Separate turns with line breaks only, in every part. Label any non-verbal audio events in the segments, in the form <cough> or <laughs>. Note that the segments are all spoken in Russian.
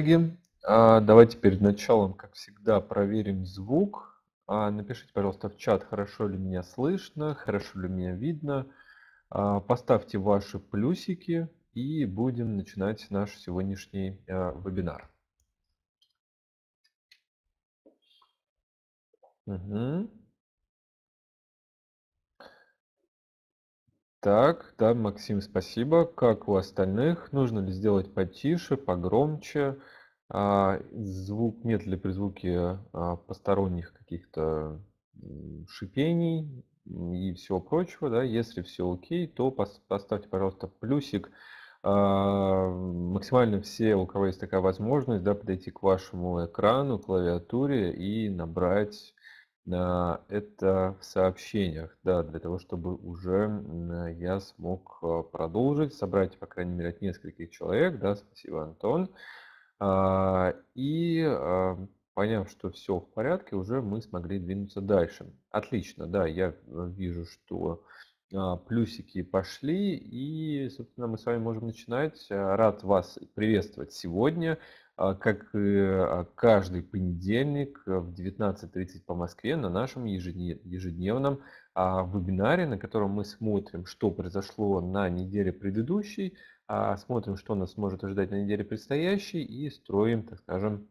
Коллеги, а, давайте перед началом, как всегда, проверим звук. А, напишите, пожалуйста, в чат, хорошо ли меня слышно, хорошо ли меня видно. А, поставьте ваши плюсики и будем начинать наш сегодняшний э, вебинар. Угу. Так, да, Максим, спасибо. Как у остальных? Нужно ли сделать потише, погромче? А, звук, нет ли при звуке а, посторонних каких-то шипений и всего прочего, да, если все окей, то поставьте, пожалуйста, плюсик. А, максимально все, у кого есть такая возможность, да, подойти к вашему экрану, клавиатуре и набрать это в сообщениях, да, для того, чтобы уже я смог э, продолжить, собрать, по крайней мере, от нескольких человек, да, спасибо, Антон. А, и а, поняв, что все в порядке, уже мы смогли двинуться дальше. Отлично, да, я э, вижу, что а, плюсики пошли, и, собственно, мы с вами можем начинать. Э, рад вас приветствовать сегодня. А, как и а, каждый понедельник э, в 19.30 по Москве на нашем ежедневном а, вебинаре, на котором мы смотрим, что произошло на неделе предыдущей, смотрим, что нас может ожидать на неделе предстоящей и строим, так скажем,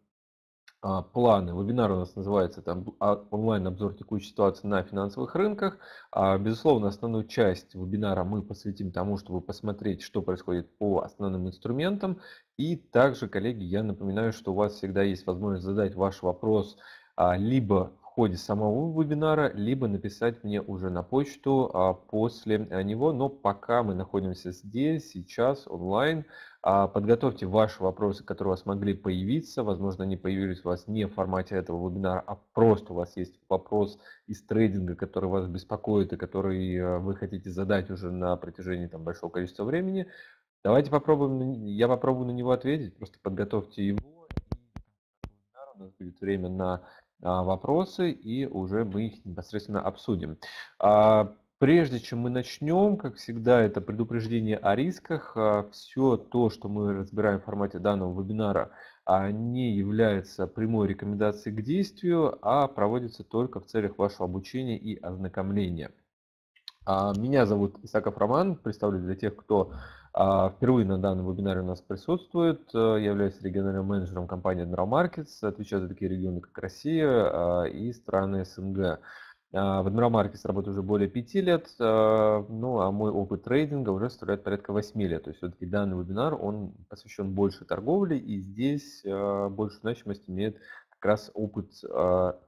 а, планы. Вебинар у нас называется там а, онлайн-обзор текущей ситуации на финансовых рынках. А, безусловно, основную часть вебинара мы посвятим тому, чтобы посмотреть, что происходит по основным инструментам. И также, коллеги, я напоминаю, что у вас всегда есть возможность задать ваш вопрос либо в ходе самого вебинара, либо написать мне уже на почту а, после а, него. Но пока мы находимся здесь, сейчас, онлайн, а, подготовьте ваши вопросы, которые у вас могли появиться. Возможно, они появились у вас не в формате этого вебинара, а просто у вас есть вопрос из трейдинга, который вас беспокоит и который э, вы хотите задать уже на протяжении там, большого количества времени. Давайте попробуем, я попробую на него ответить, просто подготовьте его. У нас будет время на а, вопросы, и уже мы их непосредственно обсудим. А, прежде чем мы начнем, как всегда, это предупреждение о рисках. А, Все то, что мы разбираем в формате данного вебинара, не является прямой рекомендацией к действию, а проводится только в целях вашего обучения и ознакомления. Меня зовут Исаков Роман, представлю для тех, кто а, впервые на данном вебинаре у нас присутствует, я э, являюсь региональным менеджером компании Admiral Markets, отвечаю за такие регионы, как Россия а, и страны СНГ. А, в Admiral Markets работаю уже более пяти лет, э, ну а мой опыт трейдинга уже составляет порядка восьми лет. То есть все-таки данный вебинар, он посвящен больше торговле, и здесь э, больше значимость имеет как раз опыт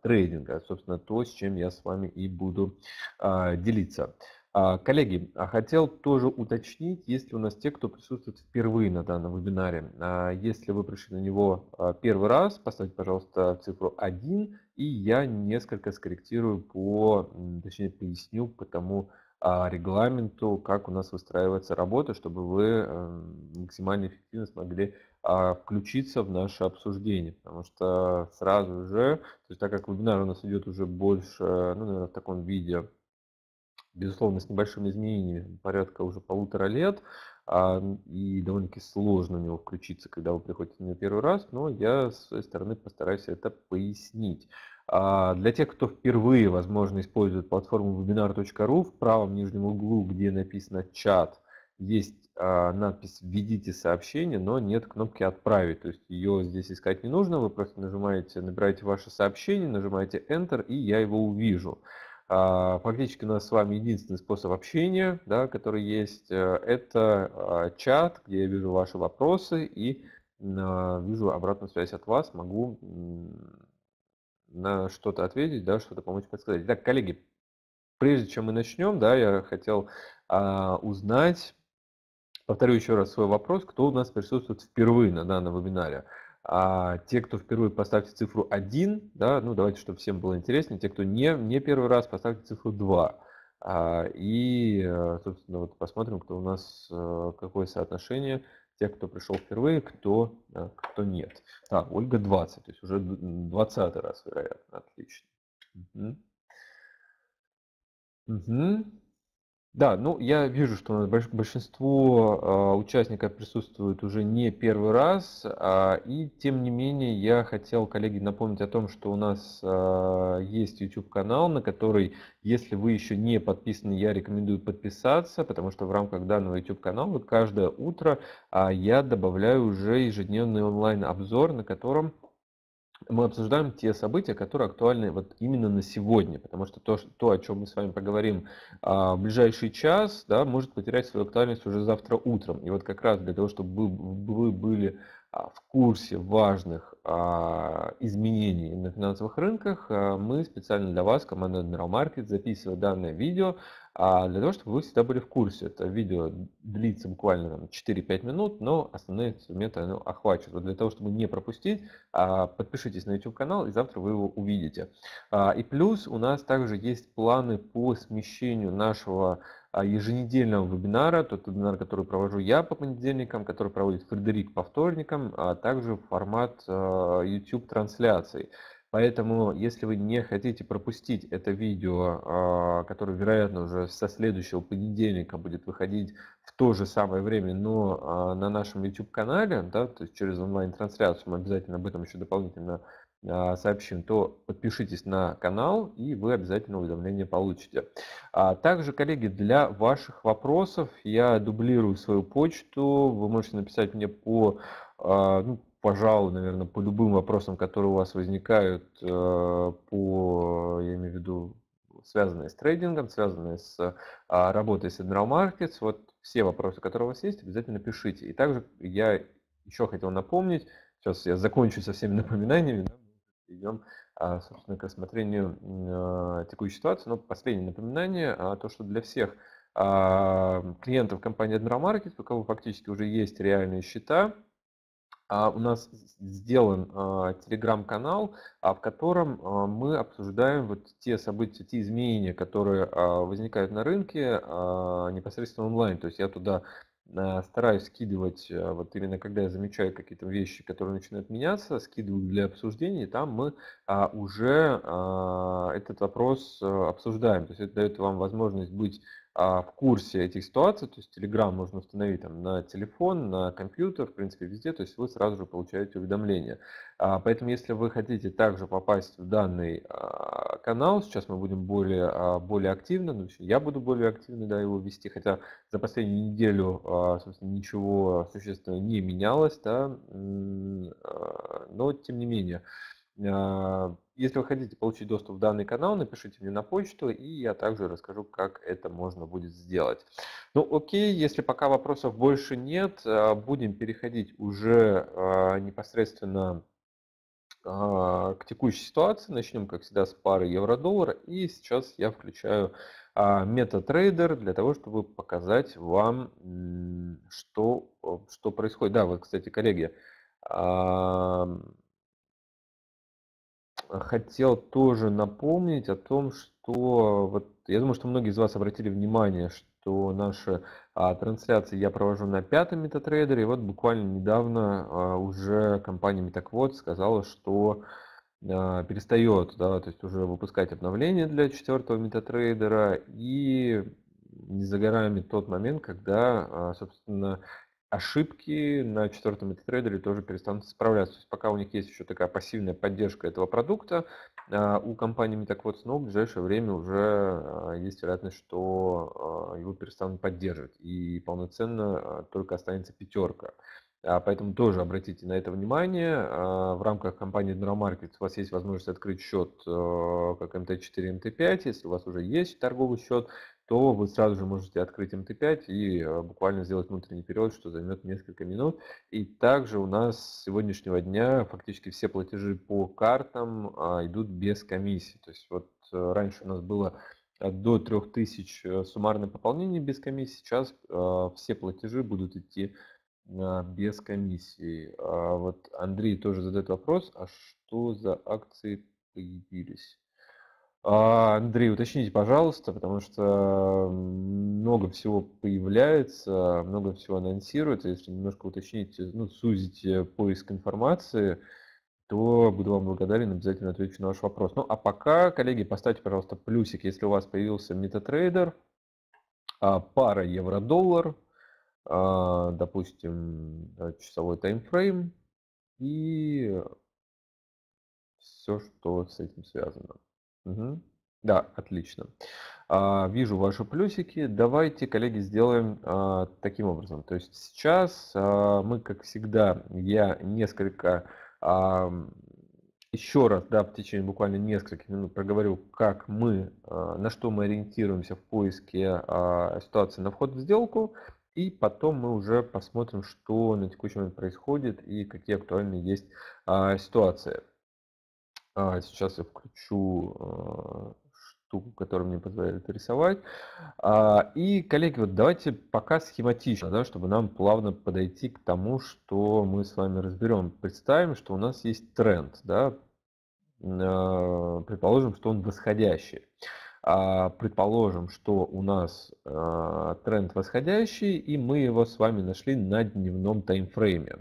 трейдинга, собственно, то, с чем я с вами и буду делиться. А, коллеги, а хотел тоже уточнить, есть ли у нас те, кто присутствует впервые на данном вебинаре. А, если вы пришли на него первый раз, поставьте, пожалуйста, цифру 1, и я несколько скорректирую по, точнее, поясню по тому регламенту, как у нас выстраивается работа, чтобы вы эм, максимально эффективно смогли включиться в наше обсуждение, потому что сразу же, то есть так как вебинар у нас идет уже больше, ну, наверное, в таком виде безусловно, с небольшими изменениями, порядка уже полутора лет, а, и довольно-таки сложно в него включиться, когда вы приходите на первый раз, но я с своей стороны постараюсь это пояснить. А, для тех, кто впервые, возможно, использует платформу webinar.ru, в правом нижнем углу, где написано «чат», есть а, надпись «Введите сообщение», но нет кнопки «Отправить». То есть ее здесь искать не нужно, вы просто нажимаете, набираете ваше сообщение, нажимаете Enter, и я его увижу. А, фактически у нас с вами единственный способ общения, да, который есть, э, это а, чат, где я вижу ваши вопросы и а, вижу обратную связь от вас, могу на что-то ответить, да, что-то помочь подсказать. Итак, коллеги, прежде чем мы начнем, да, я хотел а, узнать, повторю еще раз свой вопрос, кто у нас присутствует впервые на данном вебинаре. А те, кто впервые, поставьте цифру 1, да, ну давайте, чтобы всем было интереснее. Те, кто не, не первый раз, поставьте цифру 2. А, и, э, собственно, вот посмотрим, кто у нас, э, какое соотношение те, кто пришел впервые, кто, э, кто нет. Так, Ольга 20, то есть уже 20 раз, вероятно, отлично. Угу. Угу. Да, ну я вижу, что большинство а, участников присутствует уже не первый раз, а, и тем не менее я хотел, коллеги, напомнить о том, что у нас а, есть YouTube-канал, на который, если вы еще не подписаны, я рекомендую подписаться, потому что в рамках данного YouTube-канала каждое утро я добавляю уже ежедневный онлайн-обзор, на котором мы обсуждаем те события, которые актуальны вот именно на сегодня, потому что то, что то о чем мы с вами поговорим а, в ближайший час, да, может потерять свою актуальность уже завтра утром. И вот как раз для того, чтобы вы, вы были а, в курсе важных а, изменений на финансовых рынках, а, мы специально для вас, команда Admiral Market, записывая данное видео, а для того, чтобы вы всегда были в курсе, это видео длится буквально там, 4-5 минут, но основные инструменты оно охвачивает. Вот для того, чтобы не пропустить, а, подпишитесь на YouTube канал, и завтра вы его увидите. А, и плюс у нас также есть планы по смещению нашего а, еженедельного вебинара, тот вебинар, который провожу я по понедельникам, который проводит Фредерик по вторникам, а также формат youtube трансляций. Поэтому, если вы не хотите пропустить это видео, а, которое, вероятно, уже со следующего понедельника будет выходить в то же самое время, но а, на нашем YouTube-канале, да, то есть через онлайн-трансляцию, мы обязательно об этом еще дополнительно а, сообщим, то подпишитесь на канал, и вы обязательно уведомление получите. А также, коллеги, для ваших вопросов я дублирую свою почту. Вы можете написать мне по ну, пожалуй, наверное, по любым вопросам, которые у вас возникают, э, по, я имею в виду, связанные с трейдингом, связанные с э, работой с Admiral Markets. Вот все вопросы, которые у вас есть, обязательно пишите. И также я еще хотел напомнить, сейчас я закончу со всеми <laughs> напоминаниями, да, мы идем, а, собственно, к рассмотрению э, текущей ситуации. Но последнее напоминание, а, то, что для всех а, клиентов компании Admiral Markets, у кого фактически уже есть реальные счета, а, у нас сделан а, телеграм-канал, а, в котором мы обсуждаем вот те события, те изменения, которые возникают на рынке непосредственно онлайн. То есть я туда стараюсь скидывать, вот именно когда я замечаю какие-то вещи, которые начинают меняться, скидываю для обсуждения, и там мы уже этот вопрос обсуждаем. То есть это дает вам возможность быть а, в курсе этих ситуаций, то есть Telegram можно установить там, на телефон, на компьютер, в принципе, везде, то есть вы сразу же получаете уведомления. А, поэтому, если вы хотите также попасть в данный а, канал, сейчас мы будем более, а, более активно, ну, я буду более активно да, его вести, хотя за последнюю неделю, а, собственно, ничего существенно не менялось, да, а, но тем не менее. А, если вы хотите получить доступ в данный канал, напишите мне на почту, и я также расскажу, как это можно будет сделать. Ну окей, если пока вопросов больше нет, а, будем переходить уже а, непосредственно к текущей ситуации. Начнем, как всегда, с пары евро доллар И сейчас я включаю MetaTrader для того, чтобы показать вам, что, что происходит. Да, вот, кстати, коллеги, хотел тоже напомнить о том, что вот я думаю, что многие из вас обратили внимание, что наши а, трансляции я провожу на пятом метатрейдере. И вот буквально недавно а, уже компания MetaQuote сказала, что а, перестает, да, то есть уже выпускать обновления для четвертого метатрейдера и не за горами тот момент, когда, а, собственно, ошибки на четвертом трейдере тоже перестанут справляться. То есть пока у них есть еще такая пассивная поддержка этого продукта, а, у компании MetaQuotes Now в ближайшее время уже а, есть вероятность, что а, его перестанут поддерживать. И полноценно только останется пятерка. Поэтому тоже обратите на это внимание. В рамках компании Dura у вас есть возможность открыть счет как МТ4, МТ5. Если у вас уже есть торговый счет, то вы сразу же можете открыть МТ5 эм и э, буквально сделать внутренний перевод, что займет несколько минут. И также у нас с сегодняшнего дня фактически все платежи по картам а, идут без комиссии. То есть вот э, раньше у нас было э, до 3000 суммарное пополнение без комиссии, сейчас все платежи будут идти без комиссии. А вот Андрей тоже задает вопрос, а что за акции появились? А, Андрей, уточните, пожалуйста, потому что много всего появляется, много всего анонсируется. Если немножко уточнить, ну, сузить э, поиск информации, то буду вам благодарен, обязательно отвечу на ваш вопрос. Ну, а пока, коллеги, поставьте, пожалуйста, плюсик, если у вас появился метатрейдер, а, пара евро-доллар, а, допустим, э, часовой таймфрейм и все, что с этим связано. Мгм. Да, отлично. А, вижу ваши плюсики. Давайте, коллеги, сделаем а, таким образом. То есть сейчас а, мы, как всегда, я несколько ам, еще раз, да, в течение буквально нескольких минут проговорю, как мы, а, на что мы ориентируемся в поиске а, ситуации на вход в сделку, и потом мы уже посмотрим, что на текущий момент происходит и какие актуальные есть а, ситуации. А, сейчас я включу а, штуку, которая мне позволяет рисовать. А, и, коллеги, вот давайте пока схематично, да, чтобы нам плавно подойти к тому, что мы с вами разберем. Представим, что у нас есть тренд, да, а, предположим, что он восходящий. А, предположим, что у нас а, тренд восходящий, и мы его с вами нашли на дневном таймфрейме.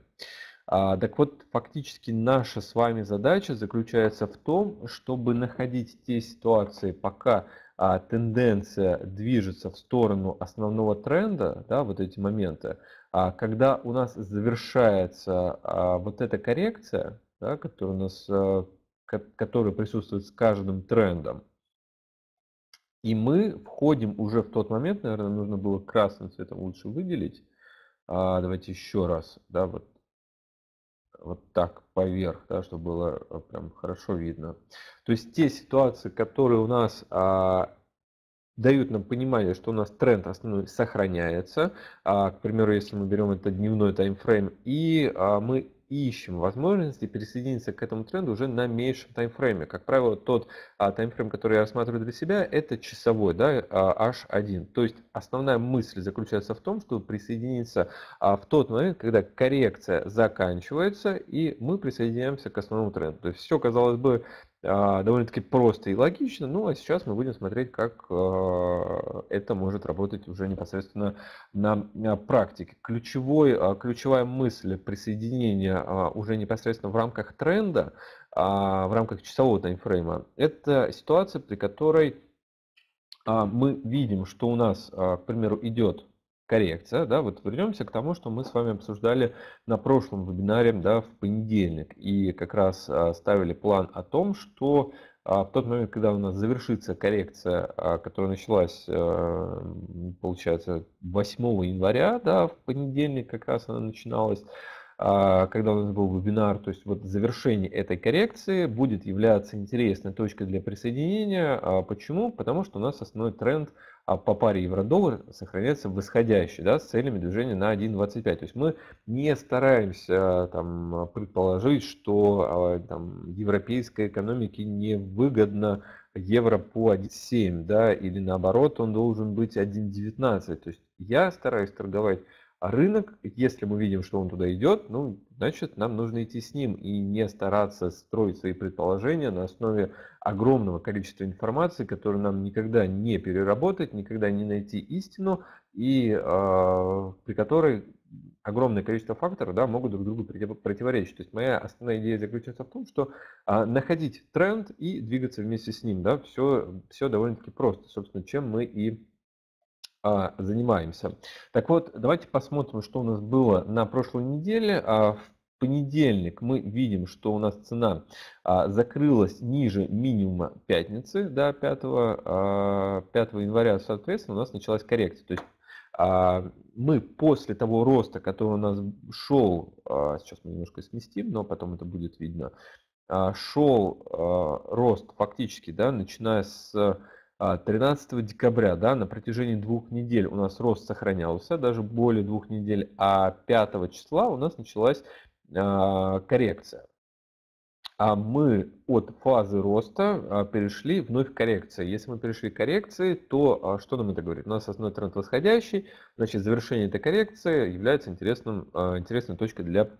А, так вот, фактически наша с вами задача заключается в том, чтобы находить те ситуации, пока а, тенденция движется в сторону основного тренда, да, вот эти моменты, а, когда у нас завершается а, вот эта коррекция, да, которая у нас, э, которая присутствует с каждым трендом, и мы входим уже в тот момент, наверное, нужно было красным цветом лучше выделить. давайте еще раз, да, вот вот так поверх, да, чтобы было а, прям хорошо видно. То есть те ситуации, которые у нас а, дают нам понимание, что у нас тренд основной сохраняется, а, к примеру, если мы берем это дневной таймфрейм, и а, мы ищем возможности присоединиться к этому тренду уже на меньшем таймфрейме. Как правило, тот а, таймфрейм, который я рассматриваю для себя, это часовой, да, а, H1. То есть основная мысль заключается в том, что присоединиться а, в тот момент, когда коррекция заканчивается, и мы присоединяемся к основному тренду. То есть все, казалось бы, а, довольно-таки просто и логично. Ну а сейчас мы будем смотреть, как а, это может работать уже непосредственно на практике. Ключевой, а, ключевая мысль присоединения уже непосредственно в рамках тренда, в рамках часового таймфрейма, это ситуация, при которой мы видим, что у нас, к примеру, идет коррекция, да, вот вернемся к тому, что мы с вами обсуждали на прошлом вебинаре, да, в понедельник, и как раз а, ставили план о том, что а, в тот момент, когда у нас завершится коррекция, а, которая началась, получается, 8 января, да, в понедельник как раз она начиналась, а, когда у нас был вебинар, то есть вот завершение этой коррекции будет являться интересной точкой для присоединения. А почему? Потому что у нас основной тренд а, по паре евро-доллар сохраняется восходящий, да, с целями движения на 1.25. То есть мы не стараемся там, предположить, что там, европейской экономике невыгодно евро по 1.7, да, или наоборот, он должен быть 1.19. То есть я стараюсь торговать а рынок, если мы видим, что он туда идет, ну, значит, нам нужно идти с ним и не стараться строить свои предположения на основе огромного количества информации, которую нам никогда не переработать, никогда не найти истину, и э, при которой огромное количество факторов да, могут друг другу противоречить. То есть моя основная идея заключается в том, что а, находить тренд и двигаться вместе с ним. Да, все, все довольно-таки просто. Собственно, чем мы и а, занимаемся. Так вот, давайте посмотрим, что у нас было на прошлой неделе. А, в понедельник мы видим, что у нас цена а, закрылась ниже минимума пятницы, да, 5, а, 5 января, соответственно, у нас началась коррекция. То есть мы после того роста, который у нас шел, сейчас мы немножко сместим, но потом это будет видно, шел рост фактически, да, начиная с 13 а, декабря, да, на протяжении двух недель у нас рост сохранялся, даже более двух недель, а 5 числа у нас началась а, коррекция а мы от фазы роста а, перешли вновь к коррекции. Если мы перешли к коррекции, то а, что нам это говорит? У нас основной тренд восходящий, значит завершение этой коррекции является интересным, а, интересной точкой для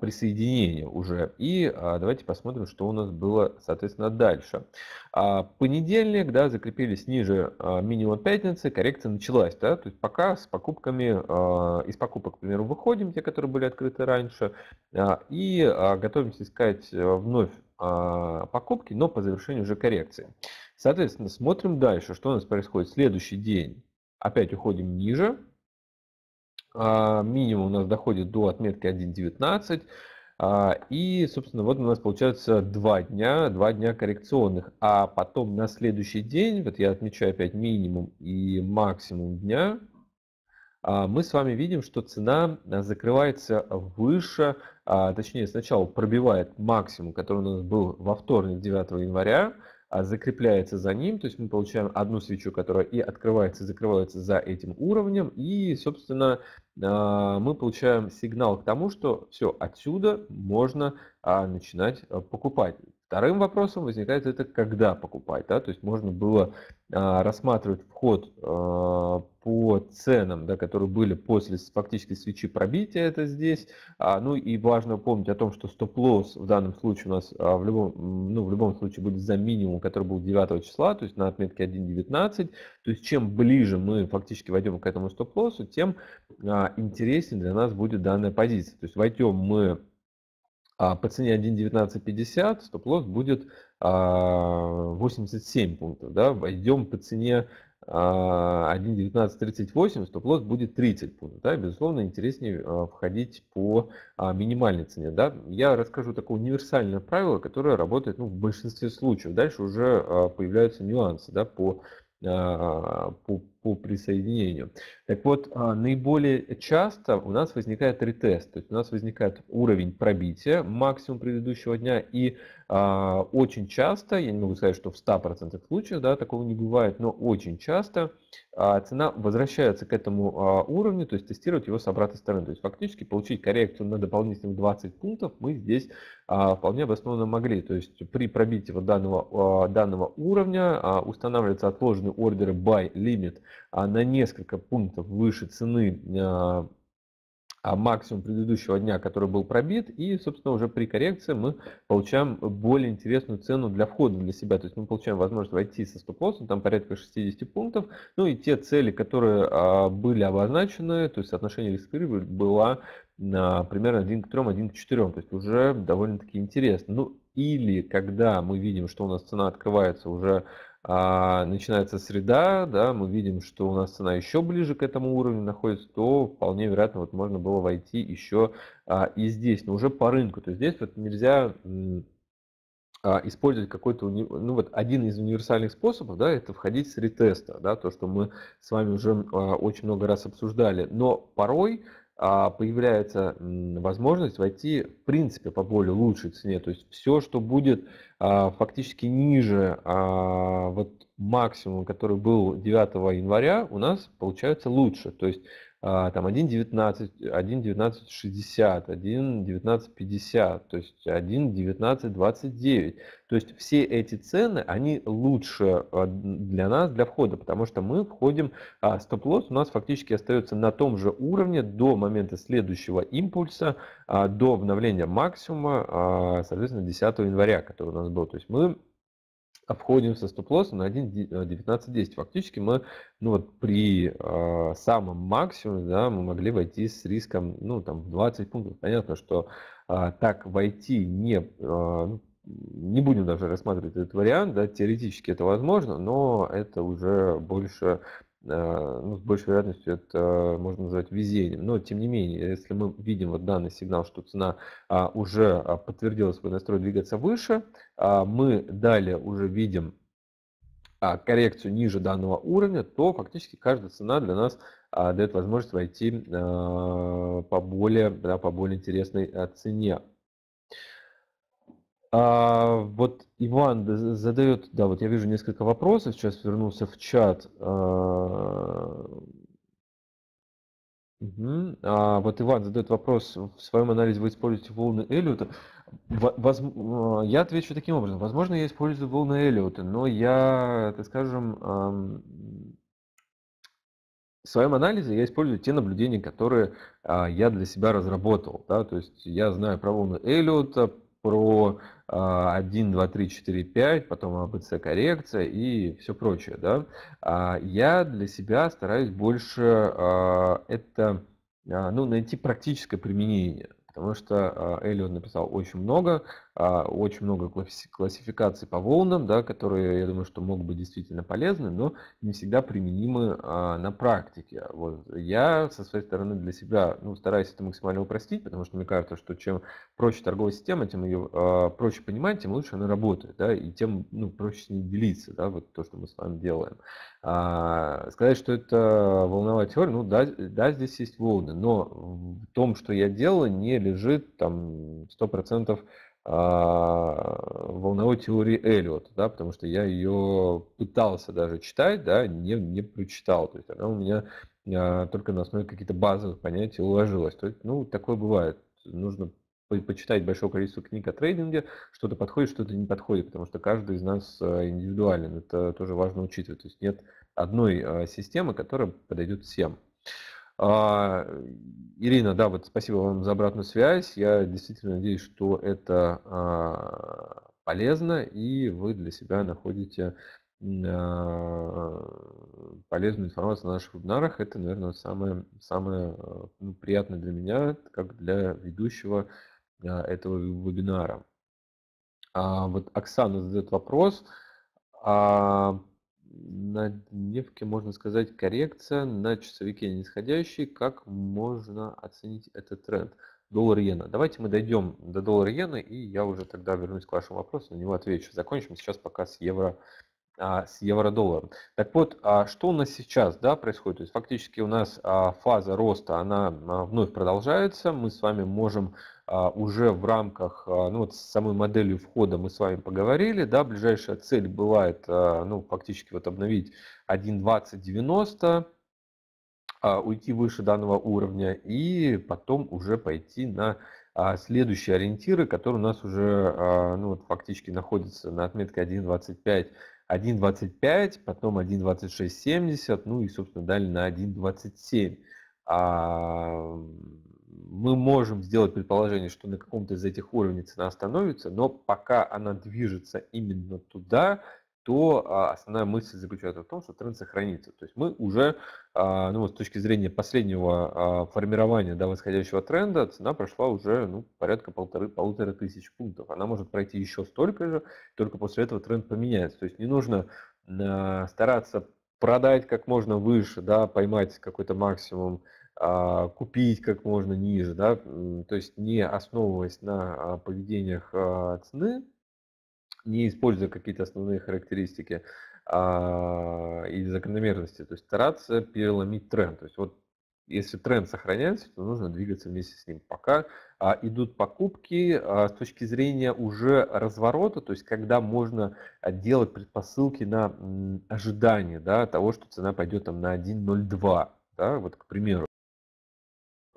присоединения уже. И давайте посмотрим, что у нас было, соответственно, дальше. Понедельник, да, закрепились ниже минимума пятницы, коррекция началась, да, то есть пока с покупками, из покупок, к примеру, выходим, те, которые были открыты раньше, и готовимся искать в вновь а, покупки, но по завершению уже коррекции. Соответственно, смотрим дальше, что у нас происходит. Следующий день опять уходим ниже. А, минимум у нас доходит до отметки 1.19. А, и, собственно, вот у нас получается два дня, два дня коррекционных. А потом на следующий день, вот я отмечаю опять минимум и максимум дня, мы с вами видим, что цена закрывается выше а, точнее сначала пробивает максимум, который у нас был во вторник 9 января, а закрепляется за ним, то есть мы получаем одну свечу, которая и открывается, и закрывается за этим уровнем, и, собственно, а, мы получаем сигнал к тому, что все, отсюда можно а, начинать а, покупать. Вторым вопросом возникает это, когда покупать. Да? То есть можно было а, рассматривать вход а, по ценам, да, которые были после фактически свечи пробития, это здесь. А, ну и важно помнить о том, что стоп-лосс в данном случае у нас а, в, любом, ну, в любом случае будет за минимум, который был 9 числа, то есть на отметке 1.19. То есть чем ближе мы фактически войдем к этому стоп-лоссу, тем а, интереснее для нас будет данная позиция. То есть войдем мы а по цене 1.1950 стоп-лосс будет 87 а, пунктов. Да? Войдем по цене 1.1938, а, стоп-лосс будет 30 пунктов. Да? Безусловно, интереснее а, входить по минимальной цене. Да? Я расскажу такое универсальное правило, которое работает ну, в большинстве случаев. Дальше уже появляются нюансы да, по, по по присоединению. Так вот, а, наиболее часто у нас возникает ретест, то есть у нас возникает уровень пробития, максимум предыдущего дня, и а, очень часто, я не могу сказать, что в 100% случаев да, такого не бывает, но очень часто а, цена возвращается к этому а, уровню, то есть тестировать его с обратной стороны. То есть фактически получить коррекцию на дополнительных 20 пунктов мы здесь а, вполне обоснованно могли. То есть при пробитии вот данного, а, данного уровня а, устанавливаются отложенные ордеры buy limit – а на несколько пунктов выше цены а, а максимум предыдущего дня, который был пробит, и, собственно, уже при коррекции мы получаем более интересную цену для входа для себя. То есть мы получаем возможность войти со стоп-лоссом, там порядка 60 пунктов. Ну и те цели, которые а, были обозначены, то есть соотношение риск прибыли было а, примерно 1 к 3, 1 к 4. То есть уже довольно-таки интересно. Ну или когда мы видим, что у нас цена открывается уже а, начинается среда, да, мы видим, что у нас цена еще ближе к этому уровню находится, то вполне вероятно вот можно было войти еще а, и здесь, но уже по рынку. То есть здесь вот нельзя а, использовать какой-то, ну вот один из универсальных способов, да, это входить с ретеста, да, то, что мы с вами уже а, очень много раз обсуждали, но порой а, появляется возможность войти, в принципе, по более лучшей цене. То есть все, что будет а, фактически ниже а, вот максимума, который был 9 января, у нас получается лучше. То есть а, там 1.19, 1.19.60, 1.19.50, то есть 1.19.29. То есть все эти цены, они лучше а, для нас, для входа, потому что мы входим, а стоп-лосс у нас фактически остается на том же уровне до момента следующего импульса, а, до обновления максимума, соответственно, 10 января, который у нас был. То есть мы обходимся стоп-лоссом на 1.19.10. Э, Фактически мы ну вот при э, самом максимуме да, мы могли войти с риском ну, там, 20 пунктов. Понятно, что э, так войти не, э, не будем даже рассматривать этот вариант, да, теоретически это возможно, но это уже больше Э, ну, с большей вероятностью это можно назвать везением. Но, тем не менее, если мы видим вот данный сигнал, что цена а, уже а, подтвердила свой настрой двигаться выше, а мы далее уже видим а, коррекцию ниже данного уровня, то фактически каждая цена для нас а, дает возможность войти а, по, более, да, по более интересной а, цене. А, вот Иван задает, да, вот я вижу несколько вопросов, сейчас вернулся в чат. А, угу. а, вот Иван задает вопрос, в своем анализе вы используете волны Эллиота. Воз, а, я отвечу таким образом. Возможно, я использую волны Эллиота, но я, так скажем, в своем анализе я использую те наблюдения, которые а, я для себя разработал. Да? То есть я знаю про волны Эллиота, про 1, 2, 3, 4, 5, потом АБЦ-коррекция и все прочее. Да? А, я для себя стараюсь больше а, это а, ну, найти практическое применение, потому что Эллиот написал очень много, а, очень много классификаций по волнам, да, которые, я думаю, что могут быть действительно полезны, но не всегда применимы а, на практике. Вот. Я, со своей стороны, для себя ну, стараюсь это максимально упростить, потому что мне кажется, что чем проще торговая система, тем ее а, проще понимать, тем лучше она работает, да, и тем ну, проще с ней делиться, да, вот то, что мы с вами делаем. сказать, что это волновая теория, ну да, да, здесь есть волны, но в том, что я делаю, не лежит там сто процентов. А, волновой теории Эллиота, да, потому что я ее пытался даже читать, да, не, не прочитал. То есть она у меня а, только на основе каких-то базовых понятий уложилась. То есть, ну, такое бывает. Нужно по почитать большое количество книг о трейдинге, что-то подходит, что-то не подходит, потому что каждый из нас а, индивидуален, это тоже важно учитывать. То есть нет одной а, системы, которая подойдет всем. А, Ирина, да, вот спасибо вам за обратную связь. Я действительно надеюсь, что это а, полезно, и вы для себя находите а, полезную информацию на наших вебинарах. Это, наверное, самое, самое ну, приятное для меня, как для ведущего этого вебинара. А вот Оксана задает вопрос. А на дневке, можно сказать, коррекция на часовике нисходящий. Как можно оценить этот тренд? Доллар иена. Давайте мы дойдем до доллара иена, и я уже тогда вернусь к вашему вопросу, на него отвечу. Закончим сейчас пока с евро а, с евро-долларом. Так вот, а, что у нас сейчас да, происходит? То есть фактически у нас а, фаза роста, она вновь продолжается. Мы с вами можем а, уже в рамках, а, ну вот с самой моделью входа мы с вами поговорили, да, ближайшая цель бывает, а, ну фактически вот обновить 1.2090, уйти выше данного уровня и потом уже пойти на следующие ориентиры, которые у нас уже ну, вот фактически находятся на отметке 1.25, 1.25, потом 1.26.70, ну и, собственно, далее на 1.27 мы можем сделать предположение, что на каком-то из этих уровней цена остановится, но пока она движется именно туда, то а, основная мысль заключается в том, что тренд сохранится. То есть мы уже, а, ну, с точки зрения последнего а, формирования да, восходящего тренда, цена прошла уже ну, порядка полторы, полутора тысяч пунктов. Она может пройти еще столько же, только после этого тренд поменяется. То есть не нужно стараться продать как можно выше, да, поймать какой-то максимум а, купить как можно ниже, да, то есть не основываясь на а, поведениях а, цены, не используя какие-то основные характеристики а, и закономерности, то есть стараться переломить тренд. То есть вот если тренд сохраняется, то нужно двигаться вместе с ним. Пока идут покупки с точки зрения уже разворота, то есть когда можно делать предпосылки на ожидание да, того, что цена пойдет там, на 1.02, да, вот к примеру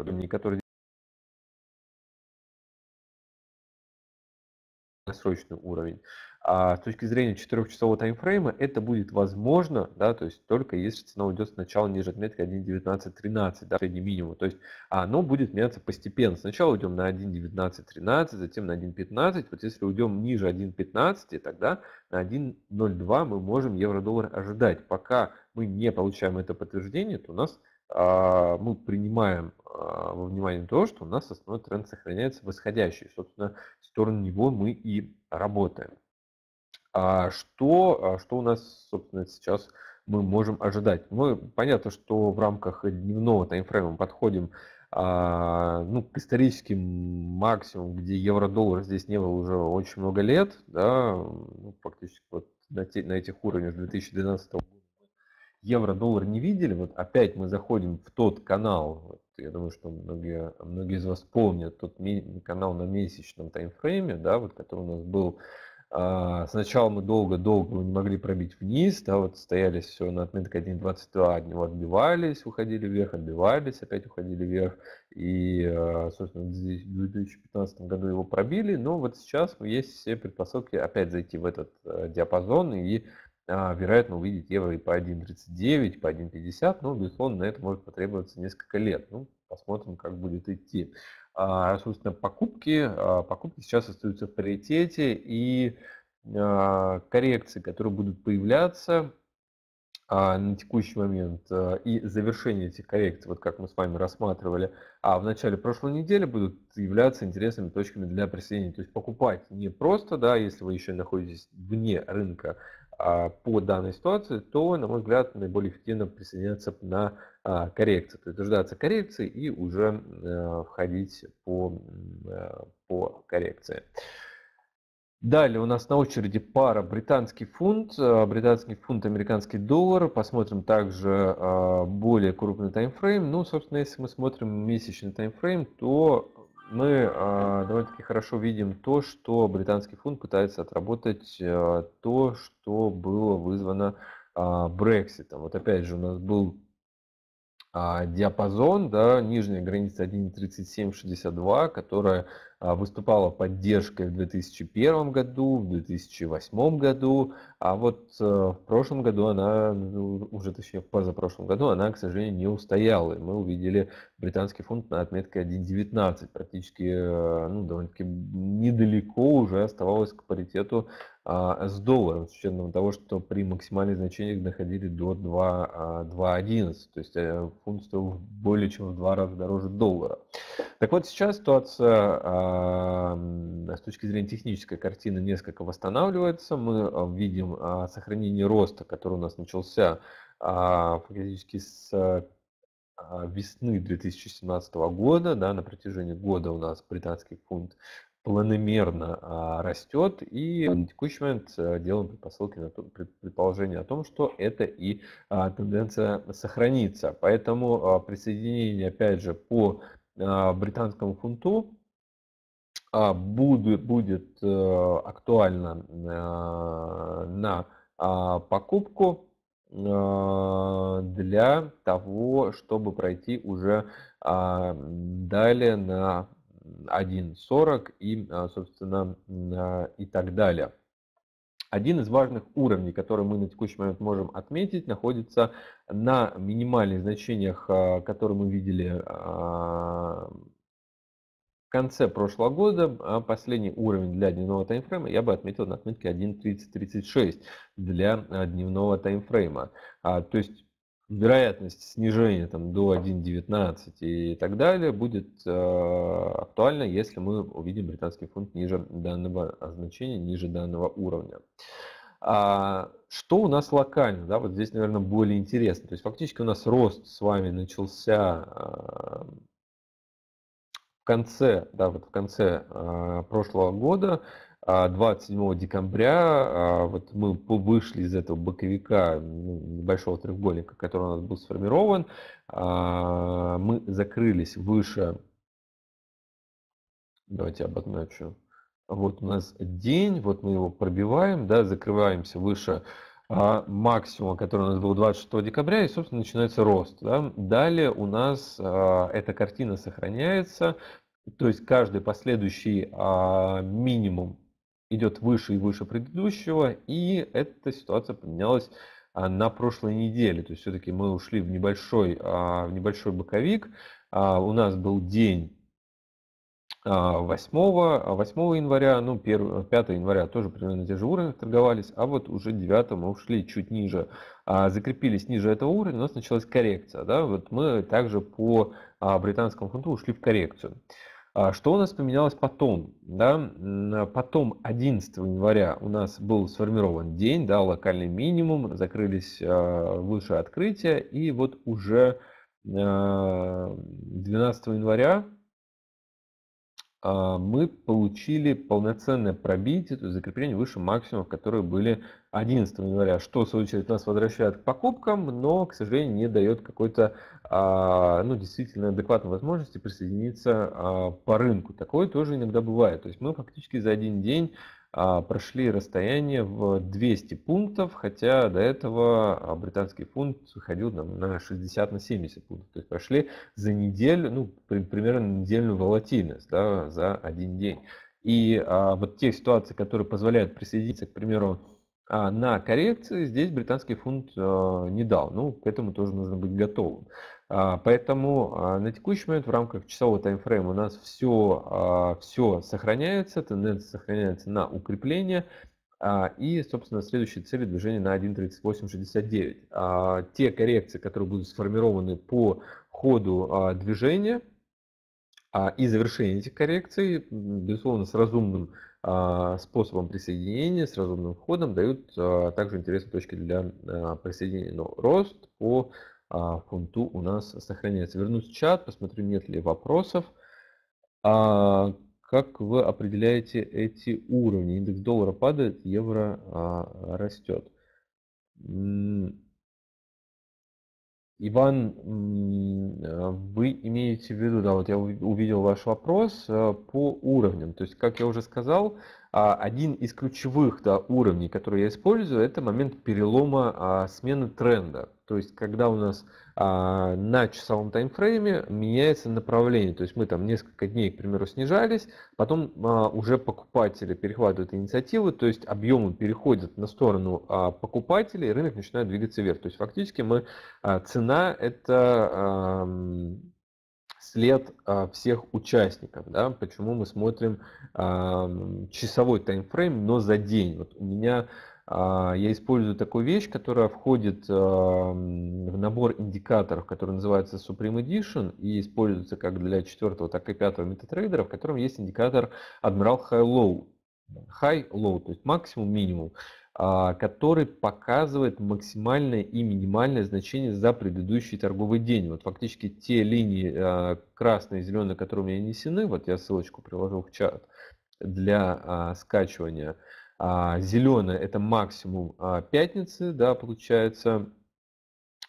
времени, который долгосрочный уровень. А с точки зрения 4-часового таймфрейма это будет возможно, да, то есть только если цена уйдет сначала ниже отметки 1.19.13, да, средний минимум. То есть оно будет меняться постепенно. Сначала уйдем на 1.19.13, затем на 1.15. Вот если уйдем ниже 1.15, тогда на 1.02 мы можем евро-доллар ожидать. Пока мы не получаем это подтверждение, то у нас а, мы принимаем а, во внимание то, что у нас основной тренд сохраняется восходящий. Собственно, в сторону него мы и работаем. А что, что у нас, собственно, сейчас мы можем ожидать? Мы, ну, понятно, что в рамках дневного таймфрейма мы подходим ну, к историческим максимум, где евро-доллар здесь не был уже очень много лет, да, ну, фактически вот на, те, на этих уровнях 2012 года евро-доллар не видели, вот опять мы заходим в тот канал, вот, я думаю, что многие, многие из вас помнят тот канал на месячном таймфрейме, да, вот, который у нас был. А, сначала мы долго-долго не могли пробить вниз, да, вот стояли все на отметке 1.22, от него отбивались, уходили вверх, отбивались, опять уходили вверх. И, а, собственно, в 2015 году его пробили, но вот сейчас есть все предпосылки опять зайти в этот э, диапазон и а, вероятно увидеть евро и по 1.39, по 1.50, но, ну, безусловно, на это может потребоваться несколько лет. Ну, посмотрим, как будет идти. А, собственно, покупки, а, покупки сейчас остаются в приоритете, и а, коррекции, которые будут появляться на текущий момент и завершение этих коррекций, вот как мы с вами рассматривали, а в начале прошлой недели будут являться интересными точками для присоединения. То есть покупать не просто, да, если вы еще находитесь вне рынка, а, по данной ситуации, то, на мой взгляд, наиболее эффективно присоединяться на а, коррекцию, то есть дождаться коррекции и уже э, входить по, э, по коррекции. Далее у нас на очереди пара британский фунт, а, британский фунт, американский доллар. Посмотрим также более крупный таймфрейм. Ну, собственно, если мы смотрим месячный таймфрейм, то мы э, довольно-таки хорошо видим то, что британский фунт пытается отработать э, то, что было вызвано а, Брекситом. Вот опять же, у нас был а, диапазон, да, нижняя граница 1.3762, которая а, выступала поддержкой в 2001 году, в 2008 году, а вот э, в прошлом году она, ну, уже точнее в позапрошлом году, она, к сожалению, не устояла. И мы увидели британский фунт на отметке 1.19, практически, э, ну, довольно-таки недалеко уже оставалось к паритету а, с долларом, с учетом того, что при максимальных значениях доходили до 2.11, а, то есть э, фунт стоил более чем в два раза дороже доллара. Так вот, сейчас ситуация а, с точки зрения технической картины несколько восстанавливается. Мы видим сохранение роста, который у нас начался фактически с весны 2017 года, да, на протяжении года у нас британский фунт планомерно а, растет, и на текущий момент а, делаем предпосылки на то, предположение о том, что это и а, тенденция сохранится. Поэтому присоединение, опять же, по британскому фунту будет, будет э, актуально на покупку для того, чтобы пройти уже далее на 1.40 и, а, собственно, а, и так далее. Один из важных уровней, который мы на текущий момент можем отметить, находится на минимальных значениях, а, которые мы видели в конце прошлого года последний уровень для дневного таймфрейма я бы отметил на отметке 1.3036 для дневного таймфрейма. То есть вероятность снижения там, до 1.19 и так далее будет э, актуальна, если мы увидим британский фунт ниже данного значения, ниже данного уровня. А, что у нас локально? Да, вот здесь, наверное, более интересно. То есть фактически у нас рост с вами начался э, в конце, да, вот в конце э, прошлого года. 27 а, декабря а, вот мы вышли из этого боковика небольшого треугольника, который у нас был сформирован. А, мы закрылись выше... Давайте обозначу. Вот у нас день, вот мы его пробиваем, да, закрываемся выше максимума, который у нас был 26 декабря, и, собственно, начинается рост. Да. Далее у нас эта картина сохраняется, то есть каждый последующий а, минимум идет выше и выше предыдущего, и эта ситуация поменялась а, на прошлой неделе. То есть все-таки мы ушли в небольшой, а, в небольшой боковик. А, у нас был день 8, 8 января, ну 1, 5 января тоже примерно те же уровни торговались, а вот уже 9 мы ушли чуть ниже, закрепились ниже этого уровня, у нас началась коррекция. Да? Вот мы также по британскому фунту ушли в коррекцию. А что у нас поменялось потом? Да? Потом 11 января у нас был сформирован день, да, локальный минимум, закрылись а, высшие открытия, и вот уже 12 а, января а, мы получили полноценное пробитие, то есть закрепление выше максимумов, которые были 11 января, что, в свою очередь, нас возвращает к покупкам, но, к сожалению, не дает какой-то а, ну, действительно адекватной возможности присоединиться а, по рынку. Такое тоже иногда бывает. То есть мы фактически за один день а, прошли расстояние в 200 пунктов, хотя до этого а, британский фунт ходил там, на 60 на 70 пунктов. То есть прошли за неделю, ну, при, примерно недельную волатильность да, за один день. И а, вот те ситуации, которые позволяют присоединиться, к примеру, а на коррекции здесь британский фунт а, не дал. Ну, к этому тоже нужно быть готовым. А, поэтому а, на текущий момент в рамках часового таймфрейма у нас все, а, все сохраняется, тенденция сохраняется на укрепление. И, собственно, следующие цели движения на 1.3869. Те коррекции, которые будут сформированы по ходу движения и завершение этих коррекций, безусловно, с разумным способом присоединения, с разумным входом дают также интересные точки для присоединения. Но рост по Фунту а, у нас сохраняется. Вернусь в чат, посмотрю, нет ли вопросов. А, как вы определяете эти уровни? Индекс доллара падает, евро а, растет. Иван, а, вы имеете в виду, да, вот я увидел ваш вопрос э, по уровням. То есть, как я уже сказал, а, один из ключевых да, уровней, который я использую, это момент перелома а, смены тренда. То есть, когда у нас а, на часовом таймфрейме меняется направление. То есть, мы там несколько дней, к примеру, снижались, потом уже покупатели перехватывают инициативу, то есть, объемы переходят на сторону покупателей, и рынок начинает двигаться вверх. То есть, фактически мы, цена – это след а, всех участников, да, почему мы смотрим а, часовой таймфрейм, но за день. Вот у меня а, я использую такую вещь, которая входит а, в набор индикаторов, который называется Supreme Edition и используется как для четвертого, так и пятого метатрейдера, в котором есть индикатор Admiral High Low. High, low, то есть максимум, минимум. А, который показывает максимальное и минимальное значение за предыдущий торговый день. Вот фактически те линии а, красные и зеленые, которые у меня нанесены. вот я ссылочку приложил в чат для а, скачивания. Зеленая – это максимум пятницы, да, получается,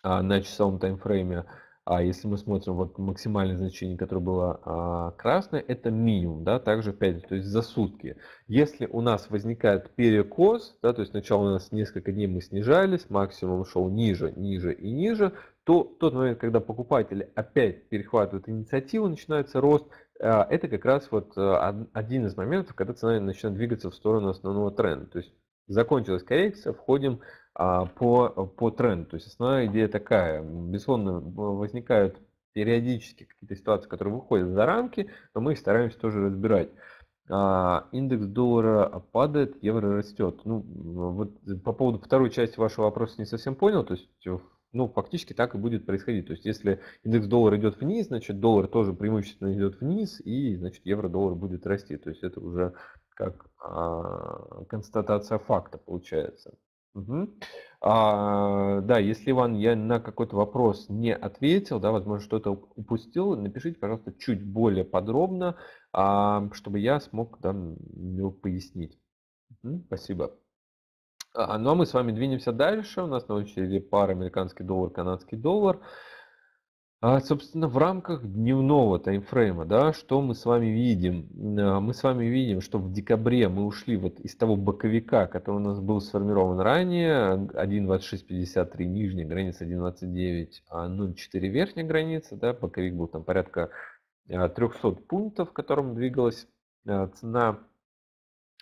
на часовом таймфрейме – а если мы смотрим, вот максимальное значение, которое было а, красное, это минимум, да, также 5, то есть за сутки. Если у нас возникает перекос, да, то есть сначала у нас несколько дней мы снижались, максимум шел ниже, ниже и ниже, то тот момент, когда покупатели опять перехватывают инициативу, начинается рост, а, это как раз вот а, один из моментов, когда цена начинает двигаться в сторону основного тренда. То есть закончилась коррекция, входим а, по, по тренду. То есть основная идея такая. Безусловно, возникают периодически какие-то ситуации, которые выходят за рамки, но мы их стараемся тоже разбирать. А, индекс доллара падает, евро растет. Ну, вот по поводу второй части вашего вопроса не совсем понял. То есть, э, ну, фактически так и будет происходить. То есть, если индекс доллара идет вниз, значит, доллар тоже преимущественно идет вниз, и, значит, евро-доллар будет расти. То есть, это уже как а, констатация факта получается. Угу. А, да, если, Иван, я на какой-то вопрос не ответил, да, возможно, что-то упустил, напишите, пожалуйста, чуть более подробно, а, чтобы я смог да, его пояснить. Угу, спасибо. А, ну а мы с вами двинемся дальше. У нас на очереди пара американский доллар, канадский доллар. А, собственно, в рамках дневного таймфрейма, да, что мы с вами видим? А, мы с вами видим, что в декабре мы ушли вот из того боковика, который у нас был сформирован ранее, 1.2653 нижняя граница, 1.29.04 а верхняя граница, да, боковик был там порядка 300 а, пунктов, в котором двигалась цена.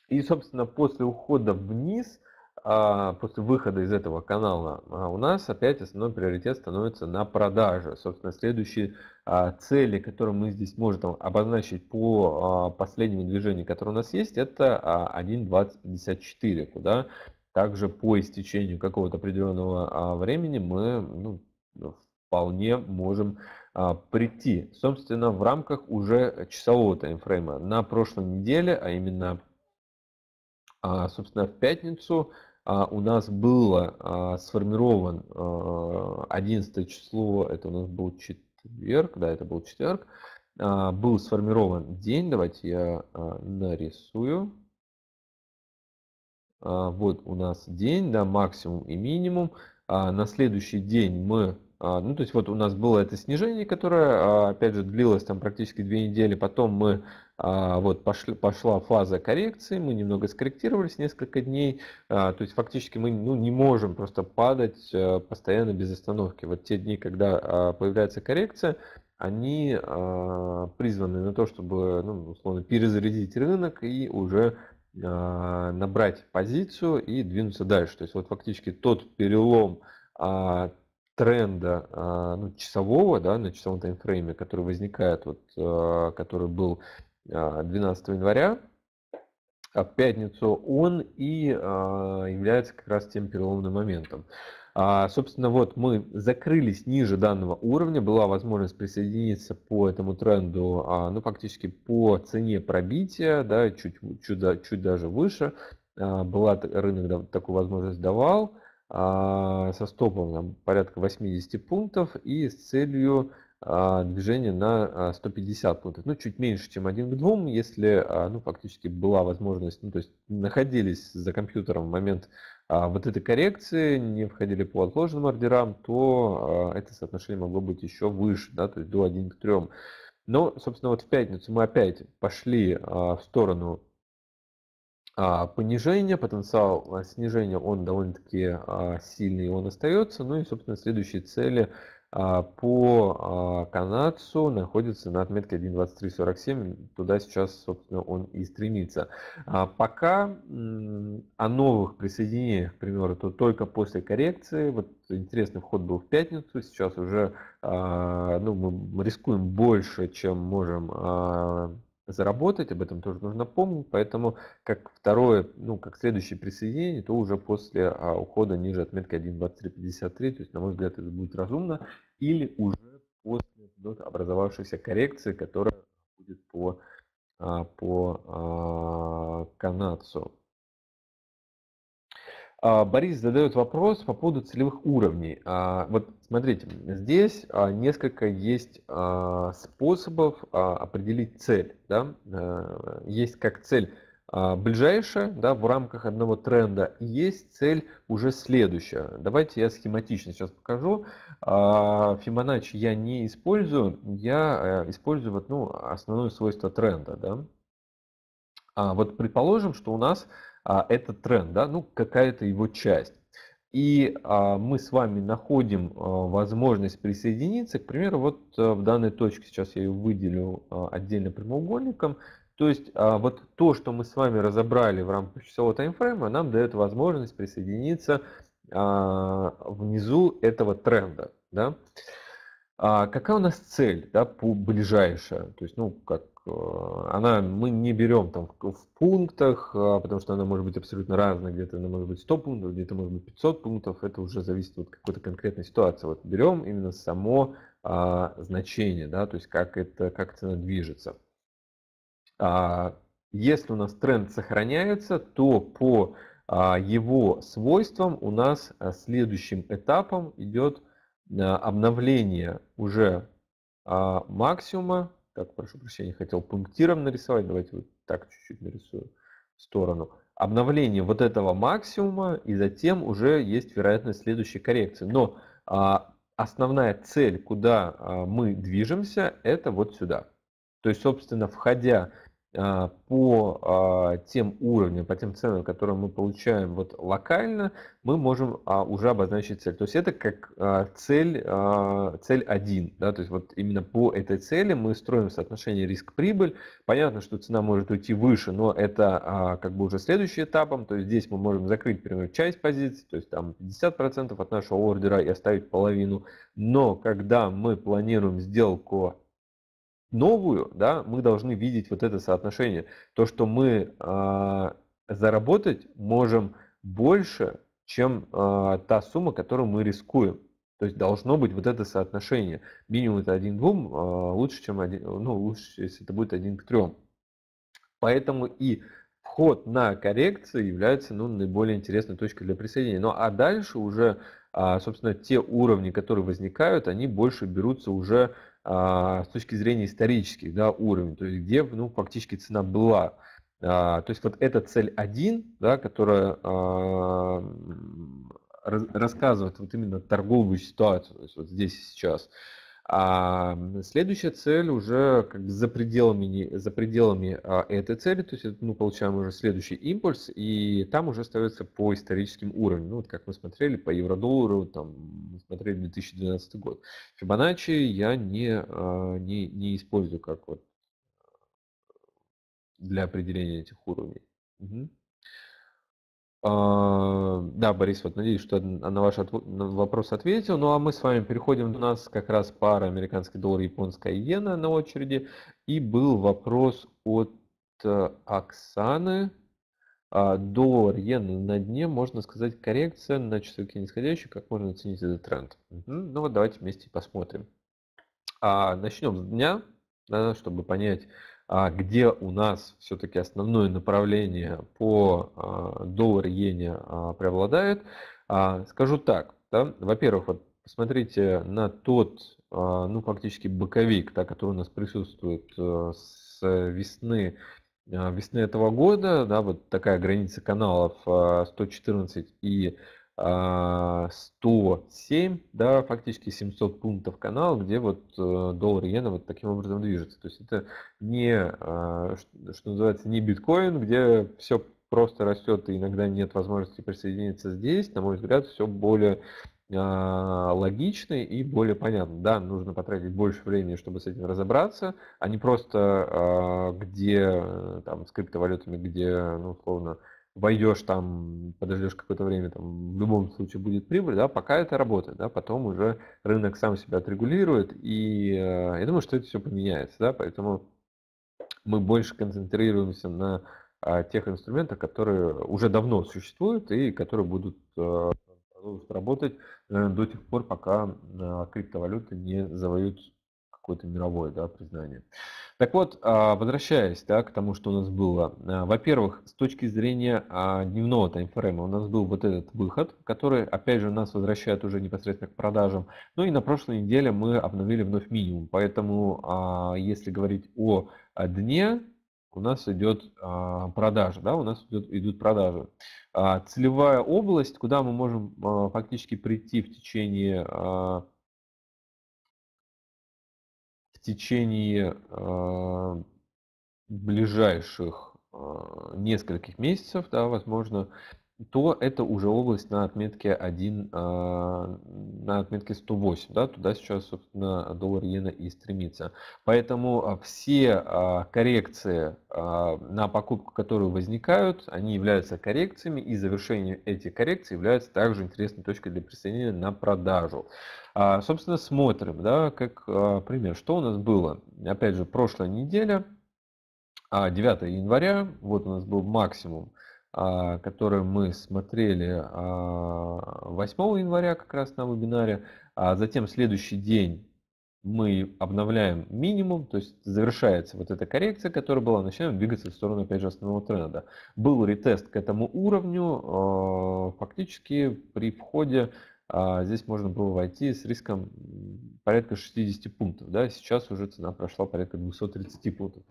И, собственно, после ухода вниз – а, после выхода из этого канала а, у нас опять основной приоритет становится на продажи. Собственно, следующие а, цели, которые мы здесь можем обозначить по последнему движению, которое у нас есть, это а, 1.2054, куда также по истечению какого-то определенного времени мы ну, ну вполне можем прийти. Собственно, в рамках уже часового таймфрейма на прошлой неделе, а именно, собственно, в пятницу, а, у нас было а, сформирован 11 а, число, это у нас был четверг, да, это был четверг, был сформирован день, давайте я нарисую. Вот у нас день, да, максимум и минимум. На следующий день мы ну, то есть вот у нас было это снижение, которое, опять же, длилось там практически две недели, потом мы а, вот пошли, пошла фаза коррекции, мы немного скорректировались несколько дней, а, то есть фактически мы ну, не можем просто падать э, постоянно без остановки. Вот те дни, когда а, появляется коррекция, они призваны на то, чтобы ну, условно перезарядить рынок и уже набрать позицию и двинуться дальше. То есть вот фактически тот перелом тренда ну, часового, да, на часовом таймфрейме, который возникает, вот, который был 12 а, января. А в пятницу он и а, является как раз тем переломным моментом. А, собственно, вот мы закрылись ниже данного уровня, была возможность присоединиться по этому тренду, а, ну, фактически по цене пробития, да, чуть, чуть, чуть даже выше. А, была, рынок такую возможность давал а, со стопом там, порядка 80 пунктов и с целью а, движение на 150 а, пунктов, ну, чуть меньше, чем 1 к 2, если, а, ну, фактически была возможность, ну, то есть находились за компьютером в момент вот этой коррекции, не входили по отложенным ордерам, то это соотношение могло быть еще выше, да, то есть до 1 к 3. Но, собственно, вот в пятницу мы опять пошли в сторону понижение, потенциал снижения, он довольно-таки сильный, он остается. Ну и, собственно, следующие цели а, по а, канадцу находится на отметке 1.2347, туда сейчас, собственно, он и стремится. А, пока о новых присоединениях, к примеру, то только после коррекции, вот интересный вход был в пятницу, сейчас уже ну, мы рискуем больше, чем можем заработать, об этом тоже нужно помнить, поэтому как второе, ну, как следующее присоединение, то уже после а, ухода ниже отметки 1.2353, то есть, на мой взгляд, это будет разумно, или уже после ну, образовавшейся коррекции, которая будет по, а, по а, канадцу. А, Борис задает вопрос по поводу целевых уровней. А, вот смотрите, здесь а, несколько есть способов определить цель. Да? Э, есть как цель ближайшая да, в рамках одного тренда, и есть цель уже следующая. Давайте я схематично сейчас покажу. Фибоначчи я не использую, я э, использую вот, ну, основное свойство тренда. Да? Вот предположим, что у нас а этот тренд, да, ну какая-то его часть. И а, мы с вами находим а, возможность присоединиться, к примеру, вот а, в данной точке, сейчас я ее выделю отдельно прямоугольником, то есть вот то, что мы с вами разобрали в рамках часового таймфрейма, нам дает возможность присоединиться внизу этого тренда. Да? А какая у нас цель да, по ближайшая? То есть, ну, как Э, она, мы не берем там в пунктах, а, потому что она может быть абсолютно разная, где-то она может быть 100 пунктов, где-то может быть 500 пунктов, это уже зависит от какой-то конкретной ситуации. Вот берем именно само а, значение, да, то есть как, это, как цена движется. А, если у нас тренд сохраняется, то по а, его свойствам у нас а, следующим этапом идет а, обновление уже максимума так, прошу прощения, хотел пунктиром нарисовать, давайте вот так чуть-чуть нарисую сторону. Обновление вот этого максимума, и затем уже есть вероятность следующей коррекции. Но а, основная цель, куда а, мы движемся, это вот сюда. То есть, собственно, входя а, по а, тем уровням, по тем ценам, которые мы получаем вот локально, мы можем а, уже обозначить цель. То есть это как цель, цель 1. Да? То есть вот именно по этой цели мы строим соотношение риск-прибыль. Понятно, что цена может уйти выше, но это как бы уже следующий этапом. То есть здесь мы можем закрыть, например, часть позиций, то есть там 50% от нашего ордера и оставить половину. Но когда мы планируем сделку новую, да, мы должны видеть вот это соотношение. То, что мы э, заработать можем больше, чем э, та сумма, которую мы рискуем. То есть должно быть вот это соотношение. Минимум это 1 к 2, а лучше, чем 1, ну, лучше, если это будет 1 к 3. Поэтому и вход на коррекции является ну, наиболее интересной точкой для присоединения. Ну а дальше уже, собственно, те уровни, которые возникают, они больше берутся уже а, с точки зрения исторических да, уровней, то есть где ну, фактически цена была. А, то есть вот эта цель 1, да, которая а, рассказывает вот именно торговую ситуацию, то есть вот здесь и сейчас. А следующая цель уже как за пределами, за пределами а, этой цели, то есть ну, получаем уже следующий импульс, и там уже ставится по историческим уровням. Ну, вот как мы смотрели по евро-доллару, там, мы смотрели 2012 год. Фибоначчи я не, а, не, не использую как вот для определения этих уровней. Угу. А, да, Борис, вот надеюсь, что на ваш вопрос ответил. Ну а мы с вами переходим. У нас как раз пара американский доллар, японская иена на очереди. И был вопрос от э, Оксаны. А, доллар, иена на дне, можно сказать, коррекция на часовке нисходящей. Как можно оценить этот тренд? Угу. Ну вот давайте вместе посмотрим. А, начнем с дня, да, чтобы понять, а где у нас все-таки основное направление по а, доллар-иене а, преобладает. Скажу так, да, во-первых, вот посмотрите на тот, ну, фактически боковик, да, который у нас присутствует э, с весны, э, весны этого года, да, вот такая граница каналов 114 и 107, а, да, фактически 700 пунктов канал, где вот э, доллар иена вот таким образом движется. То есть это не, а, что называется, не биткоин, где все просто растет и иногда нет возможности присоединиться здесь. На мой взгляд, все более а, логично и более понятно. Да, нужно потратить больше времени, чтобы с этим разобраться, а не просто где э, там с криптовалютами, где, ну, условно, войдешь там, подождешь какое-то время, там в любом случае будет прибыль, да, пока это работает, да, потом уже рынок сам себя отрегулирует, и э, я думаю, что это все поменяется, да, поэтому мы больше концентрируемся на э, тех инструментах, которые уже давно существуют и которые будут э, работать э, до тех пор, пока э, криптовалюты не завоюют какое-то мировое да, признание. Так вот, а, возвращаясь да, к тому, что у нас было. А, во-первых, с точки зрения а, дневного таймфрейма у нас был вот этот выход, который, опять же, нас возвращает уже непосредственно к продажам. Ну и на прошлой неделе мы обновили вновь минимум. Поэтому, если говорить о дне, у нас идет продажа, да, у нас идет, идут продажи. Целевая область, куда мы можем фактически прийти в течение в течение а, ближайших а, нескольких месяцев, да, возможно, то это уже область на отметке 1, а, на отметке 108, да, туда сейчас, собственно, доллар иена и стремится. Поэтому а, все а, коррекции на покупку, которые возникают, они являются коррекциями, и завершение этих коррекций является также интересной точкой для присоединения на продажу. Собственно, смотрим, да, как пример, что у нас было. Опять же, прошлая неделя, 9 января, вот у нас был максимум, а, который мы смотрели 8 а, января как раз на вебинаре. А затем следующий день мы обновляем минимум, то есть завершается вот эта коррекция, которая была, начинаем двигаться в сторону опять же основного тренда. Был ретест к этому уровню, а, фактически при входе здесь можно было войти с риском порядка 60 пунктов, да, сейчас уже цена прошла порядка 230 пунктов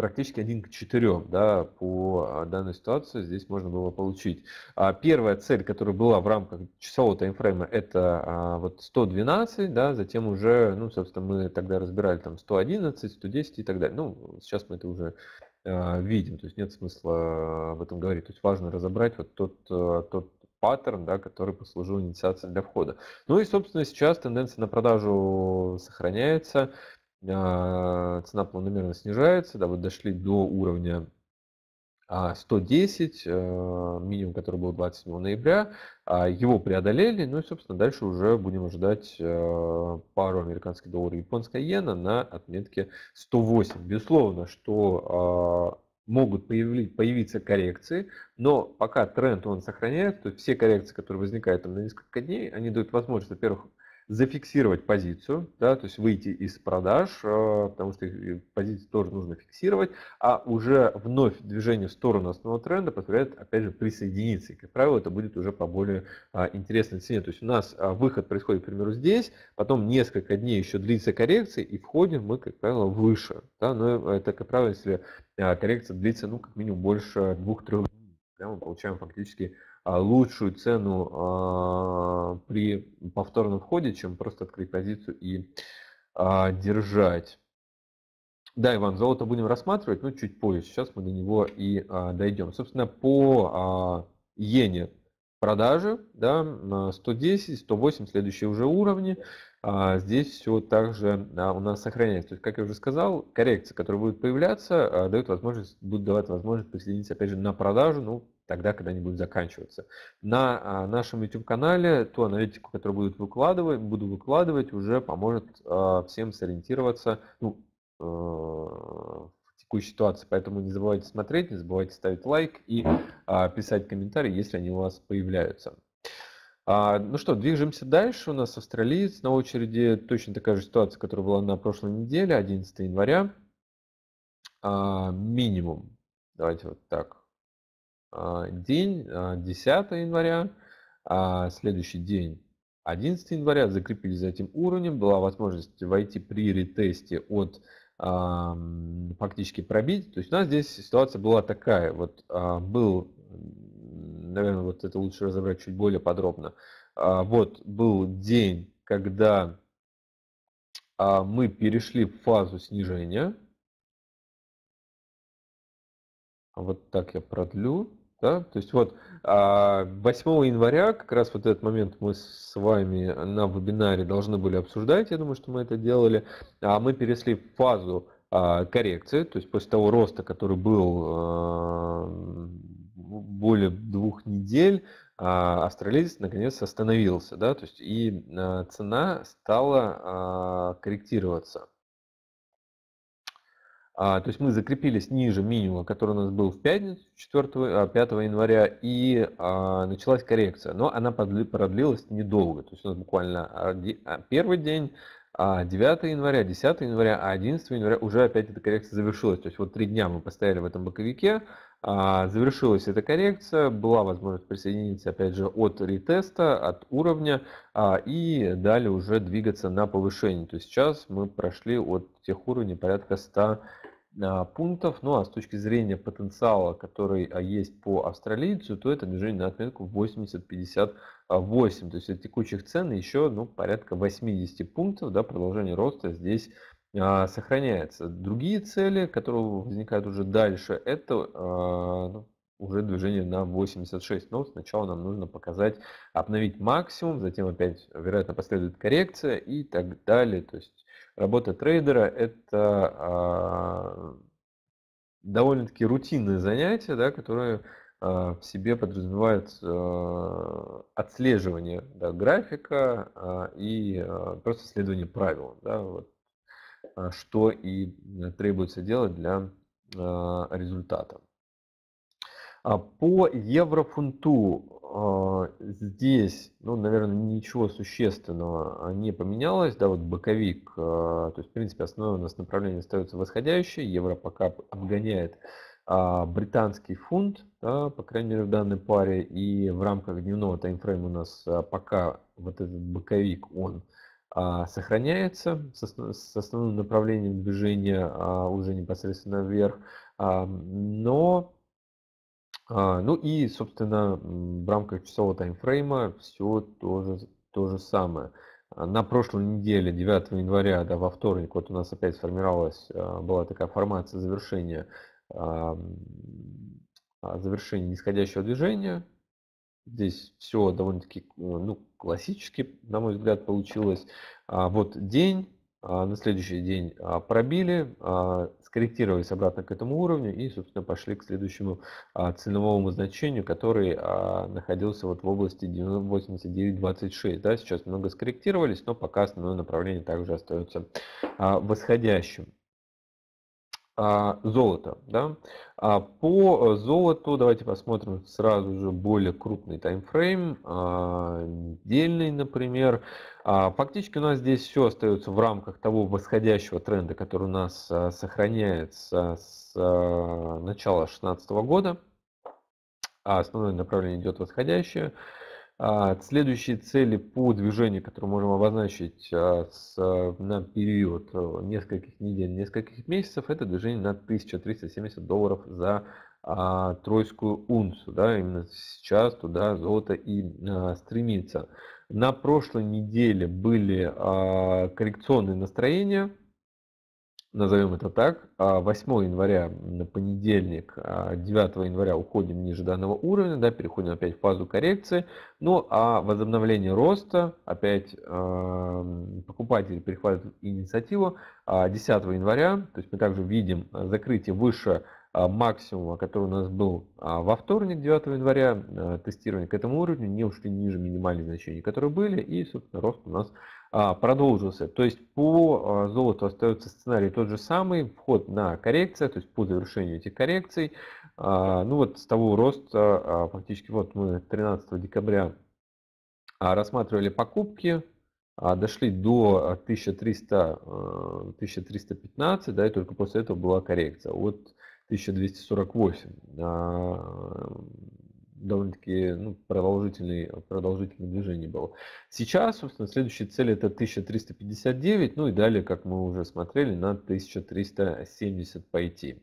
практически один к четырем, да, по а, данной ситуации здесь можно было получить. А первая цель, которая была в рамках часового таймфрейма, это а, вот 112, да, затем уже, ну, собственно, мы тогда разбирали там 111, 110 и так далее. Ну, сейчас мы это уже видим, то есть нет смысла об этом говорить. То есть важно разобрать вот тот, тот паттерн, да, который послужил инициацией для входа. Ну и, собственно, сейчас тенденция на продажу сохраняется. А, цена планомерно снижается, да, вот дошли до уровня 110, а, а, минимум, который был 27 ноября, его преодолели, ну и, собственно, дальше уже будем ожидать пару американских долларов японская иена на отметке 108. Безусловно, что могут появиться коррекции, но пока тренд он сохраняется, то есть все коррекции, которые возникают там на несколько дней, они дают возможность, во-первых, зафиксировать позицию, да, то есть выйти из продаж, а, потому что позицию тоже нужно фиксировать, а уже вновь движение в сторону основного тренда позволяет, опять же, присоединиться. И, как правило, это будет уже по более а, интересной цене. То есть у нас а, выход происходит, к примеру, здесь, потом несколько дней еще длится коррекция, и входим мы, как правило, выше. Да, но это, как правило, если коррекция длится, ну, как минимум, больше двух-трех дней, да, мы получаем фактически а, лучшую цену а, при повторном входе, чем просто открыть позицию и а, держать. Да, Иван, золото будем рассматривать, но чуть позже. Сейчас мы до него и а, дойдем. Собственно, по а, иене продажи, да, 110, 108, следующие уже уровни. А, здесь все также а, у нас сохраняется. То есть, как я уже сказал, коррекция, которая будет появляться, а, дают возможность, будет давать возможность присоединиться, опять же, на продажу, ну, тогда, когда они будут заканчиваться. На а, нашем YouTube-канале ту аналитику, которую будут выкладывать, буду выкладывать, уже поможет а, всем сориентироваться ну, э, в текущей ситуации. Поэтому не забывайте смотреть, не забывайте ставить лайк и а, писать комментарии, если они у вас появляются. Ну что, движемся дальше. У нас австралиец на очереди. Точно такая же ситуация, которая была на прошлой неделе, 11 января. Минимум. Давайте вот так а, день 10 а, января, а следующий день 11 января закрепили за этим уровнем, была возможность войти при ретесте от фактически пробить. То есть у нас здесь ситуация была такая. Вот был, наверное, вот это лучше разобрать чуть более подробно. Вот был день, когда мы перешли в фазу снижения. Вот так я продлю. Да? То есть вот 8 а, января, как раз вот этот момент мы с вами на вебинаре должны были обсуждать, я думаю, что мы это делали, а мы перешли в фазу а, коррекции, то есть после того роста, который был а, более двух недель, австралиец наконец остановился, да, то есть и цена стала корректироваться. А, то есть мы закрепились ниже минимума, который у нас был в пятницу, 4, 5 а, января, и а, началась коррекция. Но она продлилась недолго. То есть у нас буквально а, первый день, 9 а, января, 10 января, а 11 января уже опять эта коррекция завершилась. То есть вот три дня мы постояли в этом боковике, завершилась эта коррекция, была возможность присоединиться опять же от ретеста, от уровня и далее уже двигаться на повышение. То есть сейчас мы прошли от тех уровней порядка 100 а, пунктов. Ну а с точки зрения потенциала, который а, есть по австралийцу, то это движение на отметку 80-58. То есть от текущих цен еще ну, порядка 80 пунктов. Да, продолжение роста здесь а, сохраняется. Другие цели, которые возникают уже дальше, это а, ну, уже движение на 86. Но сначала нам нужно показать, обновить максимум, затем опять, вероятно, последует коррекция и так далее. То есть Работа трейдера – это а, довольно-таки рутинные занятия, да, которые а, в себе подразумевают а, отслеживание да, графика и просто следование правилам, да, вот, что и э, требуется делать для результата. По еврофунту а, здесь, ну, наверное, ничего существенного а, не поменялось. Да, вот боковик, а, то есть, в принципе, основное у нас направление остается восходящее. Евро пока обгоняет британский фунт, да, по крайней мере, в данной паре. И в рамках дневного таймфрейма у нас пока вот этот боковик, он сохраняется с основным направлением движения уже непосредственно вверх. Но а, ну и, собственно, в рамках часового таймфрейма все тоже то же самое. А, на прошлой неделе, 9 января, да, во вторник, вот у нас опять сформировалась, а, была такая формация завершения, завершения нисходящего движения. Здесь все довольно-таки ну, классически, на мой взгляд, получилось. Вот день, на следующий день пробили, скорректировались обратно к этому уровню и, собственно, пошли к следующему а, ценовому значению, который а, находился вот в области 89.26. Да, сейчас много скорректировались, но пока основное направление также остается а, восходящим. А, золото. Да? А, по э, золоту давайте посмотрим сразу же более крупный таймфрейм, а, недельный, например. Фактически у нас здесь все остается в рамках того восходящего тренда, который у нас э, сохраняется с э, начала 2016 года. основное направление идет восходящее. А, Следующие цели по движению, которые можем обозначить а, с, а, на период э, нескольких недель, нескольких месяцев, это движение на 1370 долларов за а, тройскую унцию. Да, именно сейчас туда золото и а, стремится. На прошлой неделе были а, коррекционные настроения назовем это так, 8 а, января на понедельник, 9 а, января уходим ниже данного уровня, да, переходим опять в фазу коррекции, ну а возобновление роста, опять а, покупатели перехватывают инициативу 10 января, то есть мы также видим закрытие выше максимума, который у нас был во вторник, 9 января, тестирование к этому уровню, не ушли ниже минимальных значений, которые были, и, собственно, рост у нас а, продолжился. То есть по а, золоту остается сценарий тот же самый, вход на коррекция, то есть по завершению этих коррекций. А, ну вот с того роста, фактически вот мы 13 декабря рассматривали покупки, дошли до 1300, 1315, да, и только после этого была коррекция. Вот 1248 довольно-таки ну, продолжительный, э, продолжительное движение было. Сейчас, собственно, следующая цель это 1359, ну и далее, как мы уже смотрели, на 1370 пойти.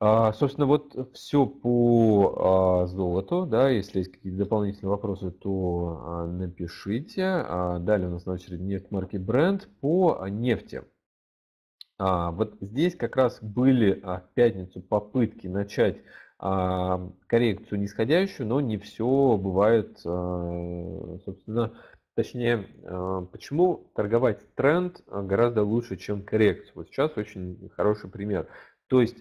А, собственно, вот все по а, золоту. Да, если есть какие-то дополнительные вопросы, то а, напишите. А, далее у нас на очереди нефть марки Brent по нефти. А, вот здесь как раз были а, в пятницу попытки начать коррекцию нисходящую, но не все бывает, а, собственно, точнее, а, почему торговать тренд а, гораздо лучше, чем коррекцию. Вот сейчас очень хороший пример. То есть,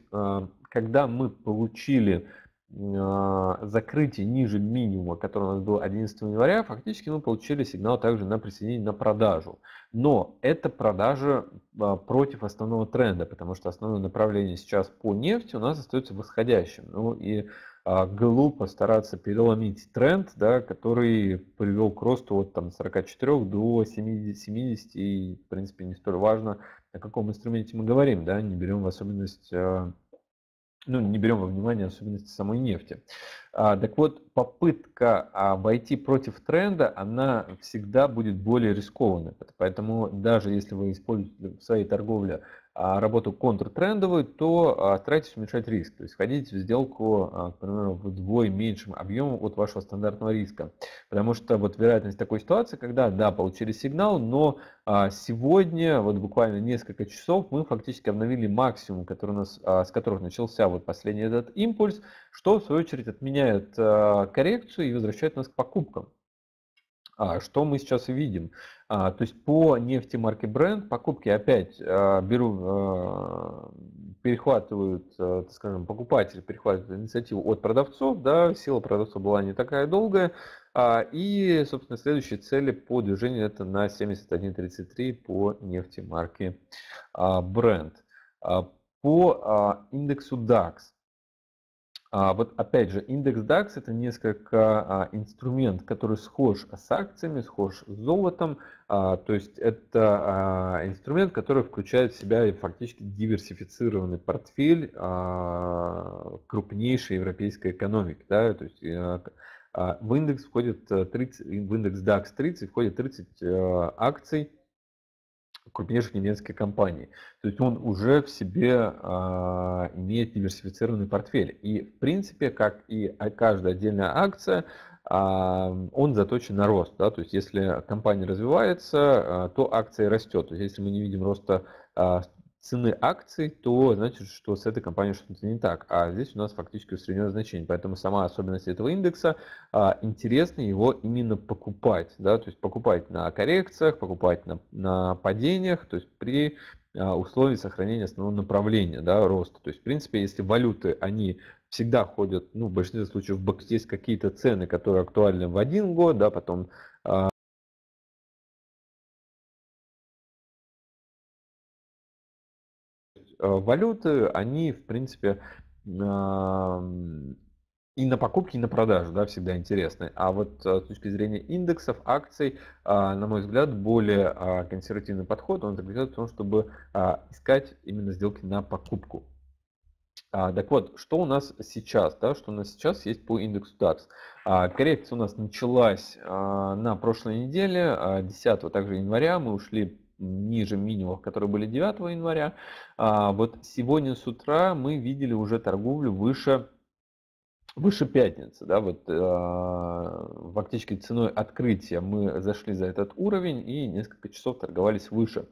когда мы получили а, закрытие ниже минимума, который у нас был 11 января, фактически мы получили сигнал также на присоединение на продажу. Но это продажа а, против основного тренда, потому что основное направление сейчас по нефти у нас остается восходящим. Ну и а, глупо стараться переломить тренд, да, который привел к росту от там, 44 до 70, 70, и в принципе не столь важно, о каком инструменте мы говорим, да, не берем в особенность ну, не берем во внимание особенности самой нефти. А, так вот, попытка а, войти против тренда, она всегда будет более рискованной. Поэтому даже если вы используете в своей торговле а, работу контртрендовую, то старайтесь уменьшать риск. То есть ходите в сделку, к примеру, вдвое меньшим объемом от вашего стандартного риска. Потому что вот вероятность такой ситуации, когда, да, получили сигнал, но сегодня, вот буквально несколько часов, мы фактически обновили максимум, который у нас, с которого начался вот последний этот импульс, что в свою очередь отменяет отменяет а, коррекцию и возвращает нас к покупкам. А, что мы сейчас видим? А, то есть по нефти марки бренд покупки опять беру, перехватывают, скажем, покупатели перехватывают инициативу от продавцов, да, сила продавцов была не такая долгая, и, собственно, следующие цели по движению это на 71.33 по нефти марки бренд. По индексу DAX а, вот опять же, индекс DAX это несколько а, инструмент, который схож с акциями, схож с золотом. А, то есть это инструмент, который включает в себя фактически диверсифицированный портфель крупнейшей европейской экономики. Да? То есть в индекс входит 30, э, в индекс DAX 30 входит 30 э, акций крупнейших немецких компаний. То есть он уже в себе а, имеет диверсифицированный портфель. И в принципе, как и каждая отдельная акция, а, он заточен на рост. Да? То есть если компания развивается, а, то акция растет. То есть если мы не видим роста а, цены акций, то значит, что с этой компанией что-то не так. А здесь у нас фактически усредненное значение. Поэтому сама особенность этого индекса, а, интересно его именно покупать. Да? То есть покупать на коррекциях, покупать на, на падениях, то есть при а, условии сохранения основного направления да, роста. То есть, в принципе, если валюты, они всегда ходят, ну, в большинстве случаев есть какие-то цены, которые актуальны в один год, да, потом а, Э, валюты, они, в принципе, и на покупки, и на продажу, да, всегда интересны. А вот э, с точки зрения индексов, акций, а, на мой взгляд, более а, консервативный подход, он заключается в том, чтобы а, искать именно сделки на покупку. так вот, что у нас сейчас, да, что у нас сейчас есть по индексу DAX. коррекция у нас началась на прошлой неделе, 10 также января, мы ушли ниже минимумов, которые были 9 января. А, вот сегодня с утра мы видели уже торговлю выше Выше пятницы, да, вот э, фактически ценой открытия мы зашли за этот уровень и несколько часов торговались выше.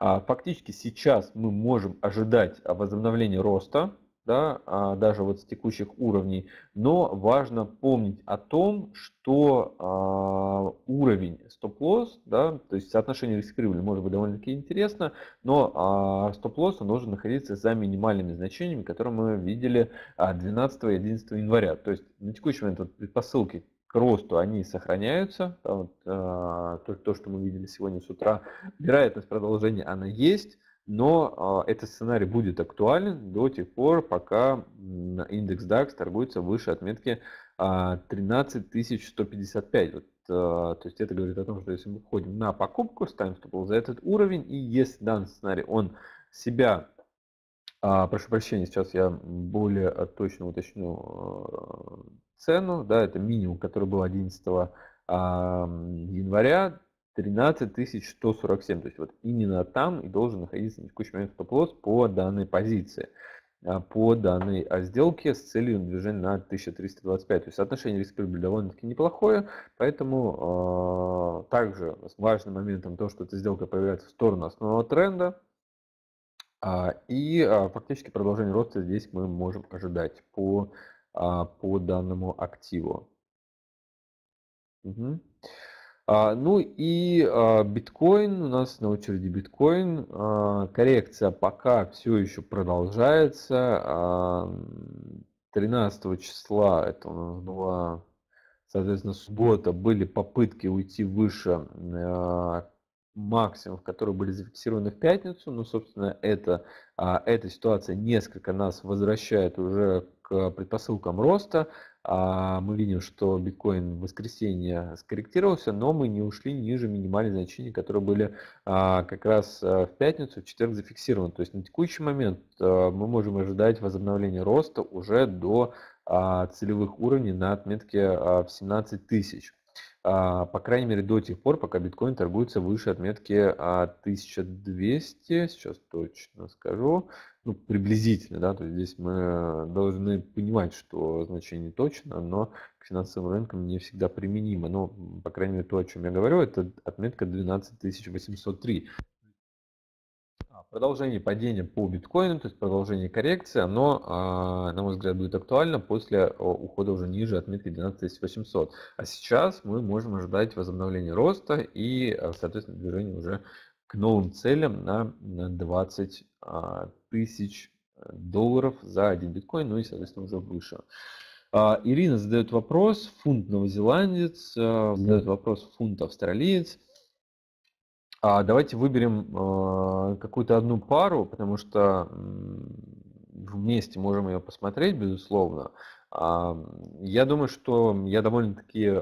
А, фактически сейчас мы можем ожидать возобновления роста да, а, даже вот с текущих уровней, но важно помнить о том, что а, уровень стоп-лосс, да, то есть соотношение риск прибыли может быть довольно-таки интересно, но а, стоп-лосс должен находиться за минимальными значениями, которые мы видели 12 а, и 11 января. То есть на текущий момент вот предпосылки к росту они сохраняются, вот, то, что мы видели сегодня с утра, вероятность продолжения она есть, но а, этот сценарий будет актуален до тех пор, пока индекс DAX торгуется выше отметки 13155. А, вот, а, то есть это говорит о том, что если мы входим на покупку, ставим стопл за этот уровень, и если данный сценарий, он себя прошу прощения, сейчас я более точно уточню цену. Да, это минимум, который был 11 января 13147. То есть вот именно там и должен находиться на текущий момент стоп-лосс по данной позиции а, по данной а, сделке с целью движения на 1325. То есть соотношение риск прибыли довольно-таки неплохое, поэтому э, также важным моментом то, что эта сделка появляется в сторону основного тренда, э, и э, фактически продолжение роста здесь мы можем ожидать по, э, по данному активу. Угу. А, ну и а, биткоин, у нас на очереди биткоин. А, коррекция пока все еще продолжается. 13 числа, это у нас была, соответственно, суббота, были попытки уйти выше максимумов, которые были зафиксированы в пятницу. но собственно, это, эта ситуация несколько нас возвращает уже к предпосылкам роста. А, мы видим, что биткоин в воскресенье скорректировался, но мы не ушли ниже минимальных значений, которые были а, как раз э, в пятницу, в четверг зафиксированы. То есть на текущий момент э, мы можем ожидать возобновления роста уже до а, целевых уровней на отметке в 17 тысяч. По крайней мере, до тех пор, пока биткоин торгуется выше отметки 1200, сейчас точно скажу, ну, приблизительно, да, то есть здесь мы должны понимать, что значение точно, но к финансовым рынкам не всегда применимо. Но, по крайней мере, то, о чем я говорю, это отметка 12803. А, продолжение падения по биткоину, то есть продолжение коррекции, оно, а, на мой взгляд, будет актуально после а, ухода уже ниже отметки 12800. А сейчас мы можем ожидать возобновления роста и, соответственно, движение уже к новым целям на 20 тысяч э, долларов за один биткоин, ну и, соответственно, уже выше. А, Ирина задает вопрос, фунт новозеландец, э, задает вопрос фунт австралиец. А, давайте выберем э, какую-то одну пару, потому что вместе можем ее посмотреть, безусловно. А, я думаю, что я довольно-таки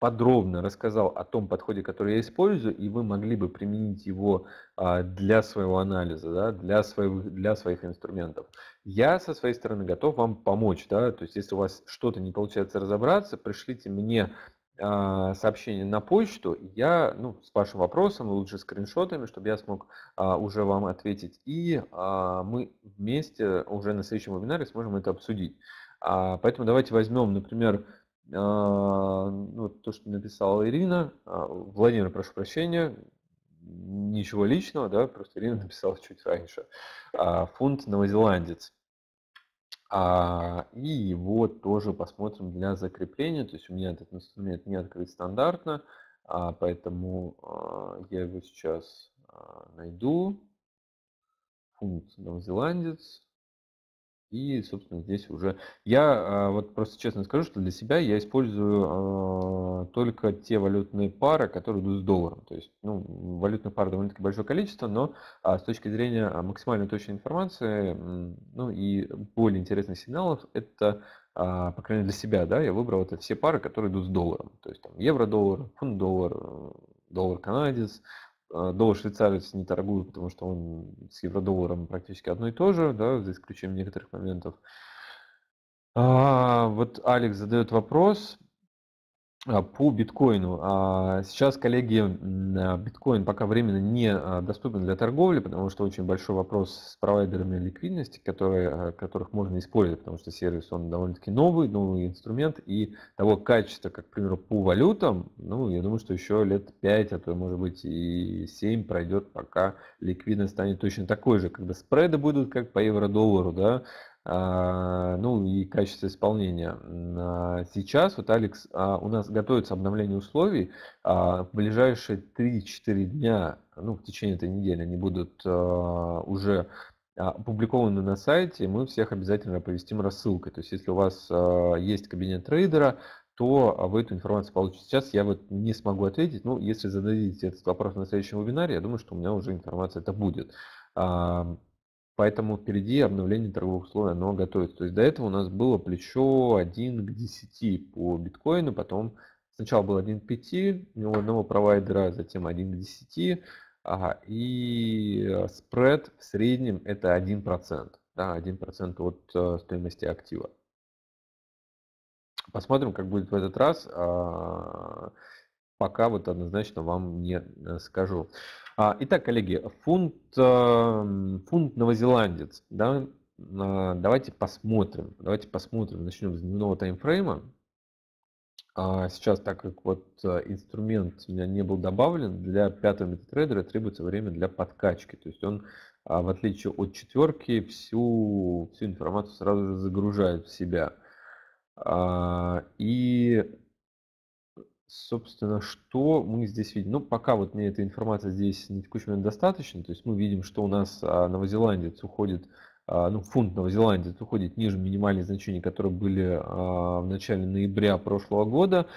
подробно рассказал о том подходе, который я использую, и вы могли бы применить его а, для своего анализа, да, для, своих, для своих инструментов. Я со своей стороны готов вам помочь. Да, то есть, если у вас что-то не получается разобраться, пришлите мне а, сообщение на почту, я ну, с вашим вопросом, лучше скриншотами, чтобы я смог а, уже вам ответить. И а, мы вместе уже на следующем вебинаре сможем это обсудить. А, поэтому давайте возьмем, например, а, ну, то, что написала Ирина, а, Владимир, прошу прощения, ничего личного, да, просто Ирина написала чуть раньше, а, фунт новозеландец. И его тоже посмотрим для закрепления, то есть у меня этот инструмент не открыт стандартно, поэтому я его сейчас найду, фунт новозеландец, и, собственно, здесь уже... Я а, вот просто честно скажу, что для себя я использую а, только те валютные пары, которые идут с долларом. То есть, ну, валютных пар довольно-таки большое количество, но а, с точки зрения максимальной точной информации, ну, и более интересных сигналов, это по крайней мере для себя, да, я выбрал это все пары, которые идут с долларом. То есть там евро-доллар, фунт-доллар, э, доллар-канадец, а, доллар швейцарец не торгуют, потому что он с евро-долларом практически одно и то же, да, за исключением некоторых моментов. А, вот Алекс задает вопрос, а, по биткоину. А сейчас, коллеги, а, биткоин пока временно не доступен для торговли, потому что очень большой вопрос с провайдерами ликвидности, которые, которых можно использовать, потому что сервис он довольно-таки новый, новый инструмент, и того качества, как, к примеру, по валютам, ну, я думаю, что еще лет 5, а то, может быть, и 7 пройдет, пока ликвидность станет точно такой же, когда спреды будут, как по евро-доллару, да, а, ну и качество исполнения. А, сейчас вот, Алекс, а, у нас готовится обновление условий. В ближайшие 3-4 дня, ну, в течение этой недели, они будут уже опубликованы на сайте, мы всех обязательно оповестим рассылкой. То есть, если у вас есть кабинет трейдера, то вы эту информацию получите. Сейчас я вот не смогу ответить, но если зададите этот вопрос на следующем вебинаре, я думаю, что у меня уже информация это будет. Поэтому впереди обновление торговых условий, оно готовится. То есть до этого у нас было плечо 1 к 10 по биткоину, потом сначала был 1 к 5 у одного провайдера, а затем 1 к 10, ага, и э, спред в среднем это 1%, да, 1% от э, стоимости актива. Посмотрим, как будет в этот раз. А, пока вот однозначно вам не э, скажу. А, итак, коллеги, фунт, эм, фунт новозеландец. Да? А, давайте посмотрим. Давайте посмотрим. Начнем с дневного таймфрейма. А, сейчас, так как вот э, инструмент у меня не был добавлен, для пятого метатрейдера требуется время для подкачки. То есть он, в отличие от четверки, всю, всю информацию сразу же загружает в себя. И Собственно, что мы здесь видим? Ну, пока вот мне эта информация здесь на текущий момент достаточно. То есть мы видим, что у нас а, новозеландец уходит, а, ну, фунт новозеландец уходит ниже минимальных значений, которые были а, в начале ноября прошлого года,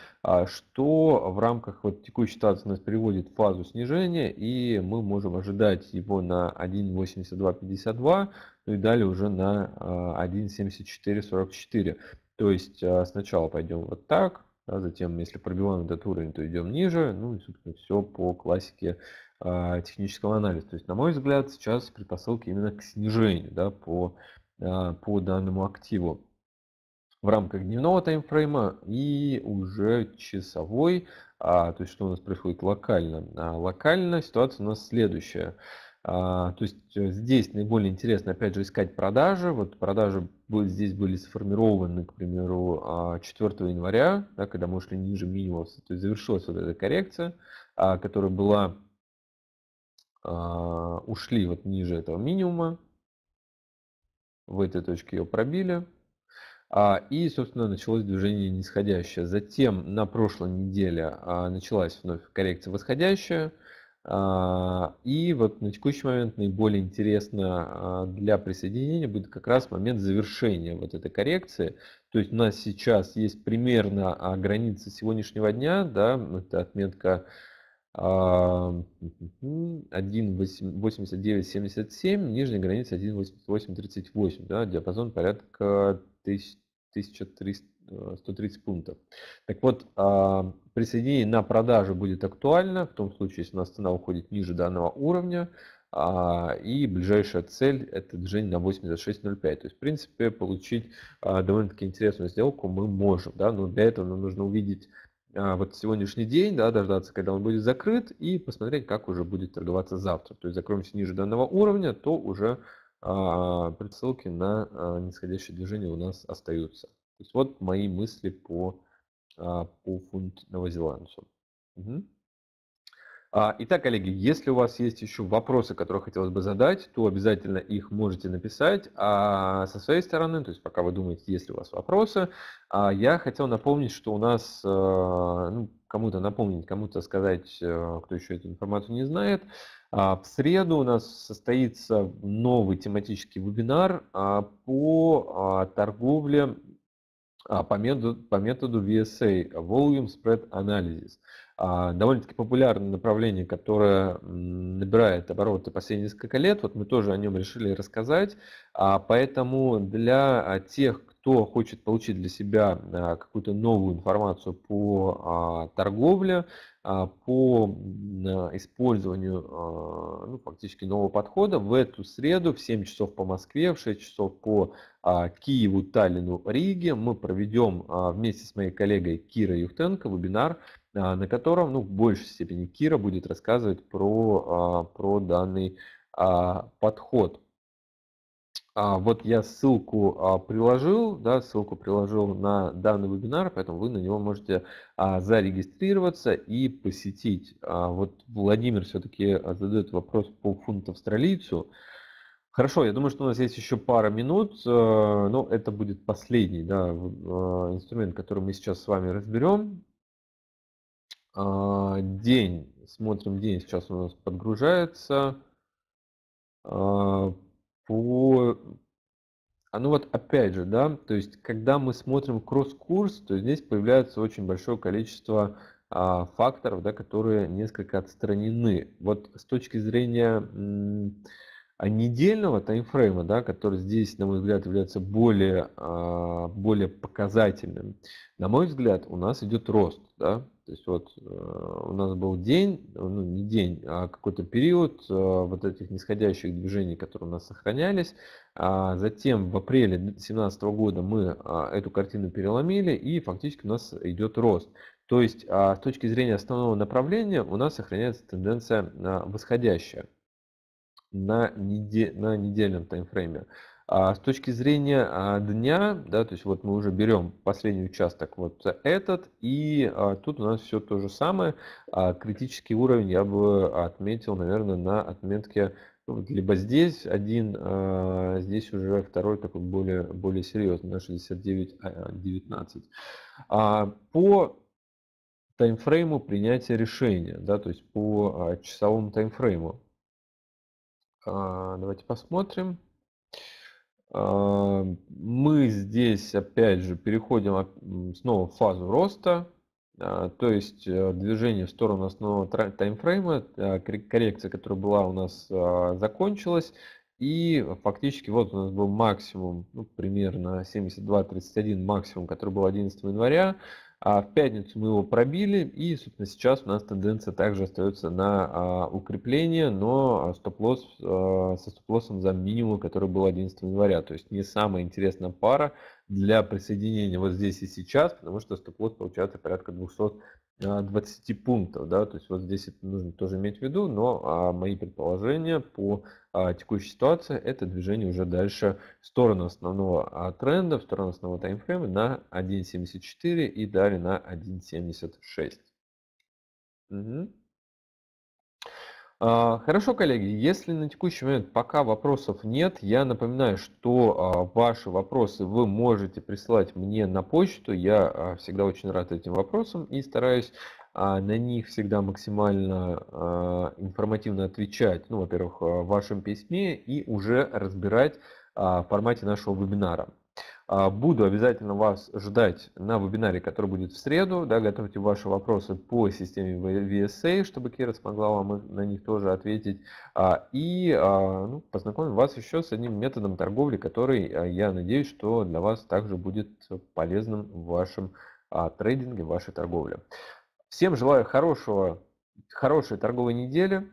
что в рамках вот текущей ситуации нас приводит в фазу снижения, и мы можем ожидать его на 1.8252, ну и далее уже на 1.7444. То есть сначала пойдем вот так, да, затем, если пробиваем этот уровень, то идем ниже. Ну и, собственно, все по классике э, технического анализа. То есть, на мой взгляд, сейчас предпосылки именно к снижению да, по, э, по данному активу в рамках дневного таймфрейма и уже часовой, а, то есть что у нас происходит локально. А локально ситуация у нас следующая. А, то есть э, здесь наиболее интересно, опять же, искать продажи. Вот продажи здесь были сформированы, к примеру, 4 а, января, да, когда мы ушли ниже минимума. То есть завершилась вот эта коррекция, а, которая была ушли вот ниже этого минимума. В этой точке ее пробили. И, собственно, началось движение нисходящее. Затем на прошлой неделе началась вновь коррекция восходящая. А, и вот на текущий момент наиболее интересно а, для присоединения будет как раз момент завершения вот этой коррекции. То есть у нас сейчас есть примерно а, граница сегодняшнего дня, да, ну, это отметка 1.8977, нижняя граница 1.8838, да, диапазон порядка 1000 1130 э, пунктов. Так вот, а, присоединение на продажу будет актуально, в том случае, если у нас цена уходит ниже данного уровня, а, и ближайшая цель это движение на 86.05. То есть, в принципе, получить а, довольно-таки интересную сделку мы можем, да, но для этого нам нужно увидеть вот сегодняшний день, да, дождаться, когда он будет закрыт, и посмотреть, как уже будет торговаться завтра. То есть закроемся ниже данного уровня, то уже а предсылки на а, нисходящее движение у нас остаются. То есть вот мои мысли по, а, по фунт новозеландцу. Угу. Итак, коллеги, если у вас есть еще вопросы, которые хотелось бы задать, то обязательно их можете написать. А со своей стороны, то есть пока вы думаете, есть ли у вас вопросы, я хотел напомнить, что у нас, ну, кому-то напомнить, кому-то сказать, кто еще эту информацию не знает, а, в среду у нас состоится новый тематический вебинар а, по а, торговле по методу, VSA, Volume Spread Analysis. Довольно-таки популярное направление, которое набирает обороты последние несколько лет. Вот мы тоже о нем решили рассказать. Поэтому для тех, кто хочет получить для себя э, какую-то новую информацию по а, торговле, а, по а, использованию ну, фактически нового подхода, в эту среду в 7 часов по Москве, в 6 часов по Киеву, Таллину, Риге мы проведем вместе с моей коллегой Кирой Юхтенко вебинар, на котором ну, в большей степени Кира будет рассказывать про, про данный подход. А, вот я ссылку а, приложил, да, ссылку приложил на данный вебинар, поэтому вы на него можете а, зарегистрироваться и посетить. А, вот Владимир все-таки а, задает вопрос по фунт австралийцу. Хорошо, я думаю, что у нас есть еще пара минут, э, но ну, это будет последний да, э, инструмент, который мы сейчас с вами разберем. А, день, смотрим день, сейчас у нас подгружается. А, по... А ну вот опять же, да, то есть когда мы смотрим кросс-курс, то здесь появляется очень большое количество а, факторов, да, которые несколько отстранены. Вот с точки зрения а, недельного таймфрейма, да, который здесь, на мой взгляд, является более, а, более показательным, на мой взгляд, у нас идет рост. Да? То есть вот э, у нас был день, э, ну не день, а какой-то период э, вот этих нисходящих движений, которые у нас сохранялись. А затем в апреле 2017 года мы а, эту картину переломили и фактически у нас идет рост. То есть а, с точки зрения основного направления у нас сохраняется тенденция восходящая на, неде на недельном таймфрейме. А с точки зрения а, дня, да, то есть вот мы уже берем последний участок вот этот, и а, тут у нас все то же самое. А, критический уровень я бы отметил, наверное, на отметке ну, либо здесь один, здесь уже второй такой более, более серьезный, на 69-19. А, по таймфрейму принятия решения, да, то есть по часовому таймфрейму. Давайте посмотрим. А, мы здесь, опять же, переходим снова в фазу роста, а, то есть э, движение в сторону основного таймфрейма, а, коррекция, которая была у нас, закончилась. И фактически вот у нас был максимум, ну, примерно 72.31 максимум, который был 11 января. А в пятницу мы его пробили, и, собственно, сейчас у нас тенденция также остается на а, укрепление, но а, стоп-лосс а, со стоп-лоссом за минимум, который был 11 января. То есть не самая интересная пара, для присоединения вот здесь и сейчас, потому что стоп-лосс получается порядка 220 а, пунктов. Да? То есть вот здесь это нужно тоже иметь в виду, но а, мои предположения по а, текущей ситуации это движение уже дальше в сторону основного а, тренда, в сторону основного таймфрейма на 1.74 и далее на 1.76. Угу. А, хорошо, коллеги, если на текущий момент пока вопросов нет, я напоминаю, что а, ваши вопросы вы можете присылать мне на почту. Я а, всегда очень рад этим вопросам и стараюсь на них всегда максимально информативно отвечать, ну, во-первых, в вашем письме и уже разбирать в формате нашего вебинара. А, буду обязательно вас ждать на вебинаре, который будет в среду. Да, готовьте ваши вопросы по системе VSA, чтобы Кира смогла вам на них тоже ответить. А, и а, ну, познакомим вас еще с одним методом торговли, который, я надеюсь, что для вас также будет полезным в вашем трейдинге, в вашей торговле. Всем желаю хорошего, хорошей торговой недели.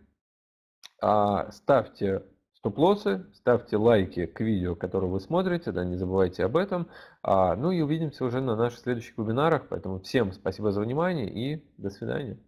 Ставьте стоп-лоссы, ставьте лайки к видео, которое вы смотрите, да, не забывайте об этом. А, ну и увидимся уже на наших следующих вебинарах, поэтому всем спасибо за внимание и до свидания.